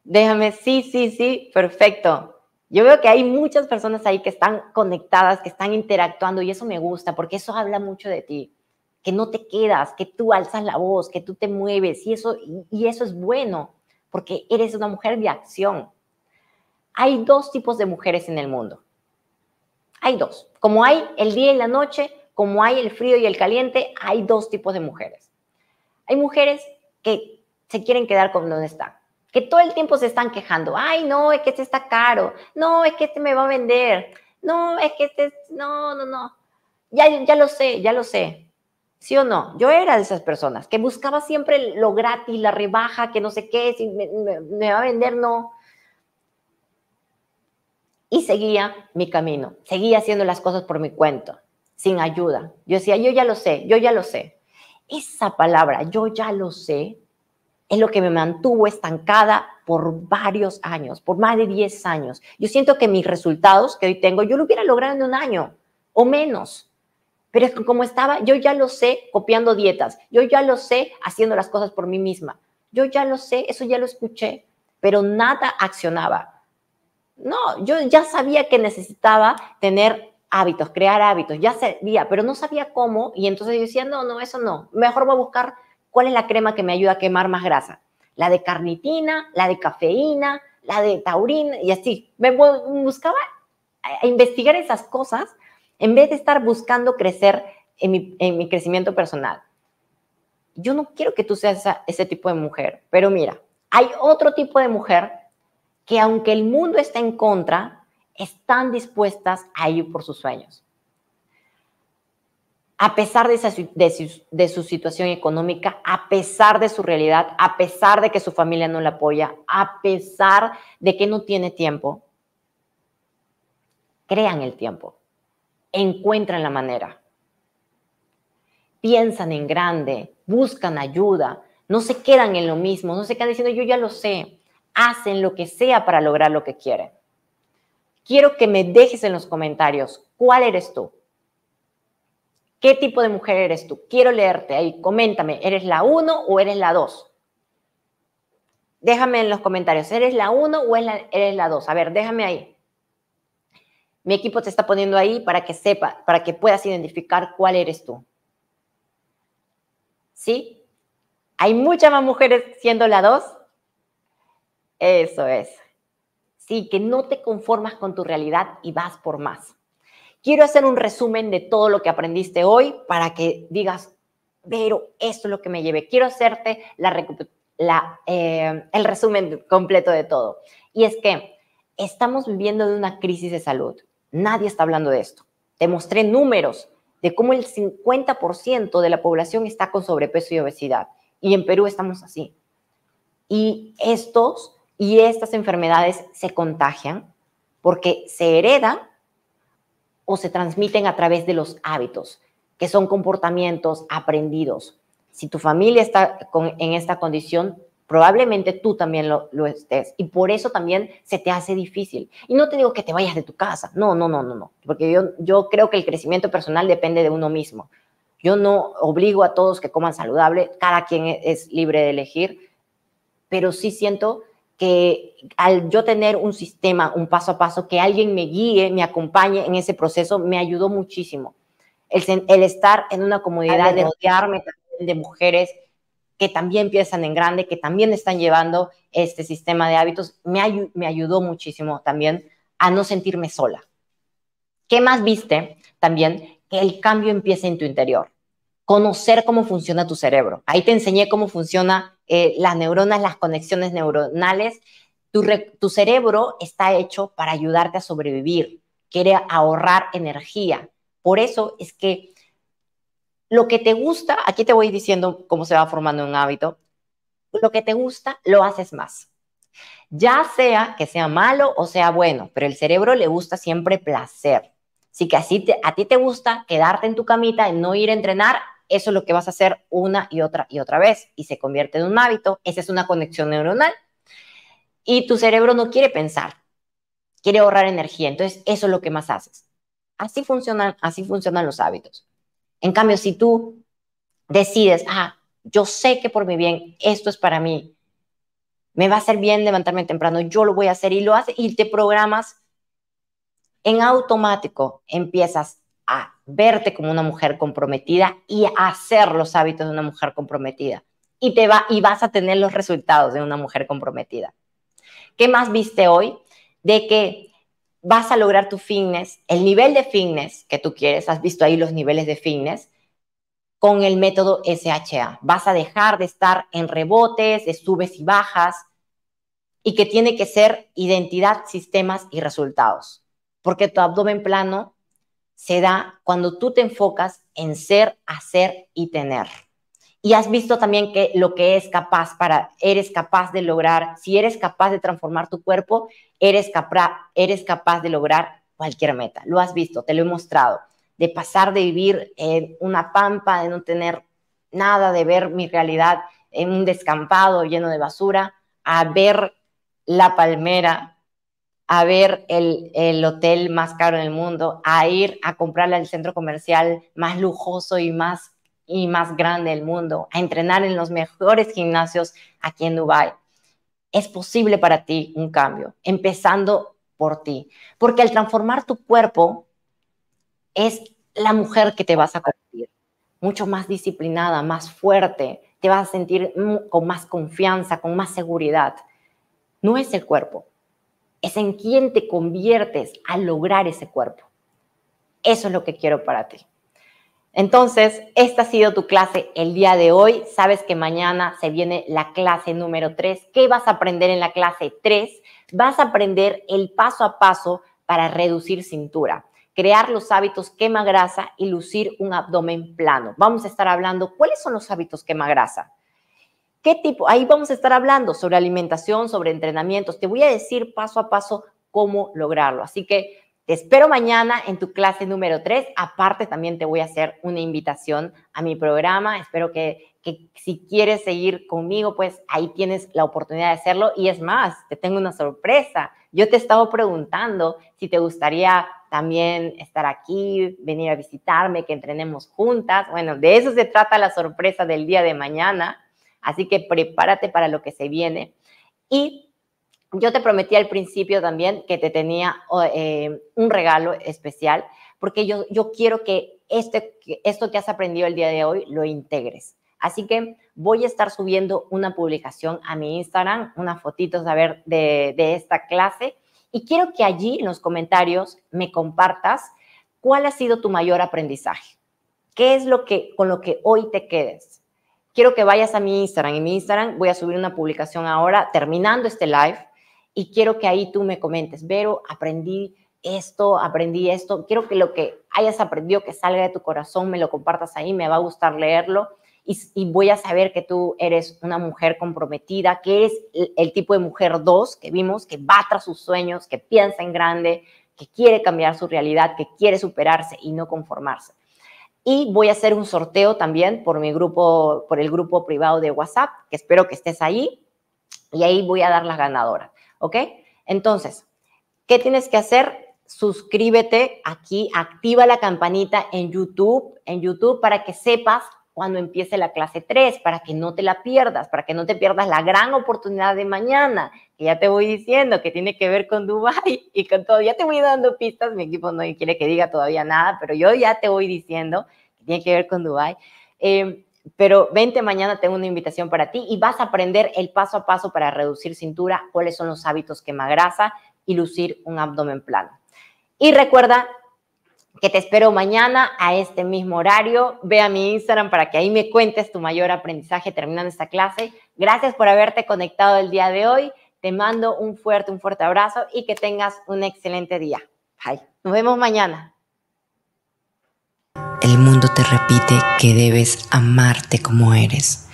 S2: Déjame, sí, sí, sí, perfecto. Yo veo que hay muchas personas ahí que están conectadas, que están interactuando y eso me gusta porque eso habla mucho de ti, que no te quedas, que tú alzas la voz, que tú te mueves y eso, y eso es bueno porque eres una mujer de acción hay dos tipos de mujeres en el mundo. Hay dos. Como hay el día y la noche, como hay el frío y el caliente, hay dos tipos de mujeres. Hay mujeres que se quieren quedar con donde están, que todo el tiempo se están quejando. Ay, no, es que este está caro. No, es que este me va a vender. No, es que este, no, no, no. Ya, ya lo sé, ya lo sé. ¿Sí o no? Yo era de esas personas que buscaba siempre lo gratis, la rebaja, que no sé qué, si me va a vender, no y seguía mi camino, seguía haciendo las cosas por mi cuento, sin ayuda. Yo decía, yo ya lo sé, yo ya lo sé. Esa palabra, yo ya lo sé, es lo que me mantuvo estancada por varios años, por más de 10 años. Yo siento que mis resultados que hoy tengo, yo lo hubiera logrado en un año o menos. Pero es como estaba, yo ya lo sé copiando dietas, yo ya lo sé haciendo las cosas por mí misma, yo ya lo sé, eso ya lo escuché, pero nada accionaba. No, yo ya sabía que necesitaba tener hábitos, crear hábitos, ya sabía, pero no sabía cómo y entonces yo decía, no, no, eso no, mejor voy a buscar cuál es la crema que me ayuda a quemar más grasa. La de carnitina, la de cafeína, la de taurina y así. Me buscaba a investigar esas cosas en vez de estar buscando crecer en mi, crecimiento personal. Yo no quiero que tú seas ese tipo de mujer, pero mira, hay otro tipo de mujer que aunque el mundo está en contra, están dispuestas a ir por sus sueños. A pesar de, su, de, su, situación económica, a pesar de su realidad, a pesar de que su familia no la apoya, a pesar de que no tiene tiempo, crean el tiempo, encuentran la manera, piensan en grande, buscan ayuda, no se quedan en lo mismo, no se quedan diciendo yo ya lo sé, hacen lo que sea para lograr lo que quieren. Quiero que me dejes en los comentarios cuál eres tú. ¿Qué tipo de mujer eres tú? Quiero leerte ahí. Coméntame, ¿eres la 1 o eres la 2? Déjame en los comentarios, ¿eres la 1 o eres la 2? A ver, déjame ahí. Mi equipo te está poniendo ahí para que sepa, para que puedas identificar cuál eres tú. ¿Sí? Hay muchas más mujeres siendo la dos. Eso es. Sí, que no te conformas con tu realidad y vas por más. Quiero hacer un resumen de todo lo que aprendiste hoy para que digas, pero esto es lo que me llevé. Quiero hacerte la, eh, el resumen completo de todo. Y es que estamos viviendo de una crisis de salud. Nadie está hablando de esto. Te mostré números de cómo el 50% de la población está con sobrepeso y obesidad. Y en Perú estamos así. Y estos y estas enfermedades se contagian porque se heredan o se transmiten a través de los hábitos, que son comportamientos aprendidos. Si tu familia está con, en esta condición, probablemente tú también lo, estés. Y por eso también se te hace difícil. Y no te digo que te vayas de tu casa. No, no, no, no, no. Porque yo, yo creo que el crecimiento personal depende de uno mismo. Yo no obligo a todos que coman saludable. Cada quien es libre de elegir. Pero sí siento que al yo tener un sistema, un paso a paso, que alguien me guíe, me acompañe en ese proceso, me ayudó muchísimo. El, estar en una comunidad, de de mujeres que también piensan en grande, que también están llevando este sistema de hábitos, me, me ayudó muchísimo también a no sentirme sola. ¿Qué más viste? También que el cambio empieza en tu interior. Conocer cómo funciona tu cerebro. Ahí te enseñé cómo funciona eh, las neuronas, las conexiones neuronales. Tu, cerebro está hecho para ayudarte a sobrevivir, quiere ahorrar energía. Por eso es que lo que te gusta, aquí te voy diciendo cómo se va formando un hábito, lo que te gusta lo haces más. Ya sea que sea malo o sea bueno, pero el cerebro le gusta siempre placer. Así que así te, a ti te gusta quedarte en tu camita y no ir a entrenar, eso es lo que vas a hacer una y otra y otra vez y se convierte en un hábito. Esa es una conexión neuronal. Y tu cerebro no quiere pensar, quiere ahorrar energía. Entonces, eso es lo que más haces. Así funcionan, así funcionan los hábitos. En cambio, si tú decides, ah, yo sé que por mi bien esto es para mí, me va a hacer bien levantarme temprano, yo lo voy a hacer y lo haces y te programas en automático, empiezas a verte como una mujer comprometida y a hacer los hábitos de una mujer comprometida. Y, te va, y vas a tener los resultados de una mujer comprometida. ¿Qué más viste hoy? De que vas a lograr tu fitness, el nivel de fitness que tú quieres, has visto ahí los niveles de fitness, con el método SHA. Vas a dejar de estar en rebotes, de subes y bajas, y que tiene que ser identidad, sistemas y resultados. Porque tu abdomen plano se da cuando tú te enfocas en ser, hacer y tener. Y has visto también que lo que es capaz para, eres capaz de lograr, si eres capaz de transformar tu cuerpo, eres, eres capaz de lograr cualquier meta. Lo has visto, te lo he mostrado. De pasar de vivir en una pampa, de no tener nada, de ver mi realidad en un descampado lleno de basura, a ver la palmera a ver el, hotel más caro del mundo, a ir a comprarle al centro comercial más lujoso y más, y más grande del mundo, a entrenar en los mejores gimnasios aquí en Dubái. Es posible para ti un cambio, empezando por ti, porque al transformar tu cuerpo es la mujer que te vas a convertir, mucho más disciplinada, más fuerte, te vas a sentir mm, con más confianza, con más seguridad. No es el cuerpo, es en quién te conviertes al lograr ese cuerpo. Eso es lo que quiero para ti. Entonces, esta ha sido tu clase el día de hoy. Sabes que mañana se viene la clase número 3. ¿Qué vas a aprender en la clase 3? Vas a aprender el paso a paso para reducir cintura, crear los hábitos quema grasa y lucir un abdomen plano. Vamos a estar hablando cuáles son los hábitos quema grasa. ¿Qué tipo? Ahí vamos a estar hablando sobre alimentación, sobre entrenamientos. Te voy a decir paso a paso cómo lograrlo. Así que te espero mañana en tu clase número 3. Aparte, también te voy a hacer una invitación a mi programa. Espero que, que si quieres seguir conmigo, pues ahí tienes la oportunidad de hacerlo. Y es más, te tengo una sorpresa. Yo te estaba preguntando si te gustaría también estar aquí, venir a visitarme, que entrenemos juntas. Bueno, de eso se trata la sorpresa del día de mañana. Así que prepárate para lo que se viene. Y yo te prometí al principio también que te tenía oh, eh, un regalo especial, porque yo, quiero este, que esto que has aprendido el día de hoy lo integres. Así que voy a estar subiendo una publicación a mi Instagram, unas fotitos a ver de, de esta clase. Y quiero que allí en los comentarios me compartas cuál ha sido tu mayor aprendizaje. ¿Qué es lo que con lo que hoy te quedes? quiero que vayas a mi Instagram. En mi Instagram voy a subir una publicación ahora terminando este live y quiero que ahí tú me comentes, Vero, aprendí esto, aprendí esto. Quiero que lo que hayas aprendido, que salga de tu corazón, me lo compartas ahí, me va a gustar leerlo y, voy a saber que tú eres una mujer comprometida, que es el, el, tipo de mujer dos que vimos, que va tras sus sueños, que piensa en grande, que quiere cambiar su realidad, que quiere superarse y no conformarse. Y voy a hacer un sorteo también por mi grupo, por el grupo privado de WhatsApp, que espero que estés ahí. Y ahí voy a dar las ganadoras. ¿Ok? Entonces, ¿qué tienes que hacer? Suscríbete aquí, activa la campanita en YouTube, en YouTube para que sepas cuando empiece la clase 3, para que no te la pierdas, para que no te pierdas la gran oportunidad de mañana, que ya te voy diciendo que tiene que ver con Dubai y con todo. Ya te voy dando pistas, mi equipo no quiere que diga todavía nada, pero yo ya te voy diciendo que tiene que ver con Dubai. Em, pero vente mañana, tengo una invitación para ti y vas a aprender el paso a paso para reducir cintura, cuáles son los hábitos que me agrasa y lucir un abdomen plano. Y recuerda que te espero mañana a este mismo horario. Ve a mi Instagram para que ahí me cuentes tu mayor aprendizaje terminando esta clase. Gracias por haberte conectado el día de hoy. Te mando un fuerte, un fuerte abrazo y que tengas un excelente día. Bye. Nos vemos mañana.
S1: El mundo te repite que debes amarte como eres.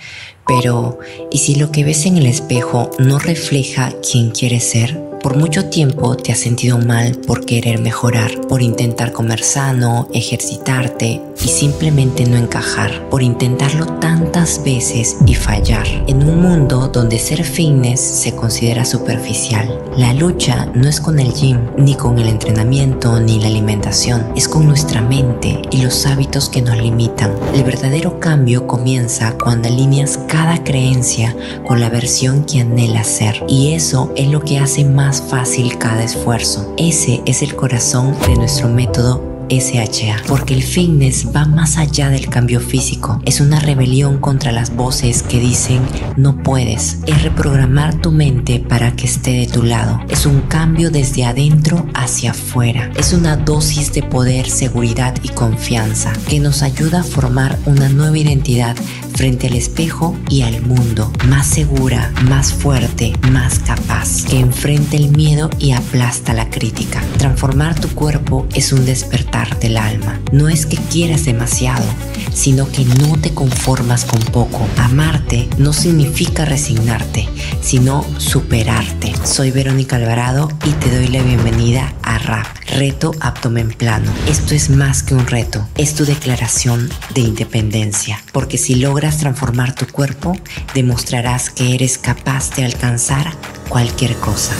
S1: Pero, ¿y si lo que ves en el espejo no refleja quién quieres ser? Por mucho tiempo te has sentido mal por querer mejorar, por intentar comer sano, ejercitarte y simplemente no encajar, por intentarlo tantas veces y fallar. En un mundo donde ser fitness se considera superficial, la lucha no es con el gym, ni con el entrenamiento, ni la alimentación, es con nuestra mente y los hábitos que nos limitan. El verdadero cambio comienza cuando alineas cada creencia con la versión que anhela ser y eso es lo que hace más fácil cada esfuerzo. Ese es el corazón de nuestro método SHA, porque el fitness va más allá del cambio físico, es una rebelión contra las voces que dicen no puedes, es reprogramar tu mente para que esté de tu lado, es un cambio desde adentro hacia afuera, es una dosis de poder, seguridad y confianza que nos ayuda a formar una nueva identidad frente al espejo y al mundo, más segura, más fuerte, más capaz, que enfrente el miedo y aplasta la crítica. Transformar tu cuerpo es un despertar el alma. No es que quieras demasiado, sino que no te conformas con poco. Amarte no significa resignarte, sino superarte. Soy Verónica Alvarado y te doy la bienvenida a RAP, Reto Abdomen Plano. Esto es más que un reto, es tu declaración de independencia, porque si logras transformar tu cuerpo, demostrarás que eres capaz de alcanzar cualquier cosa.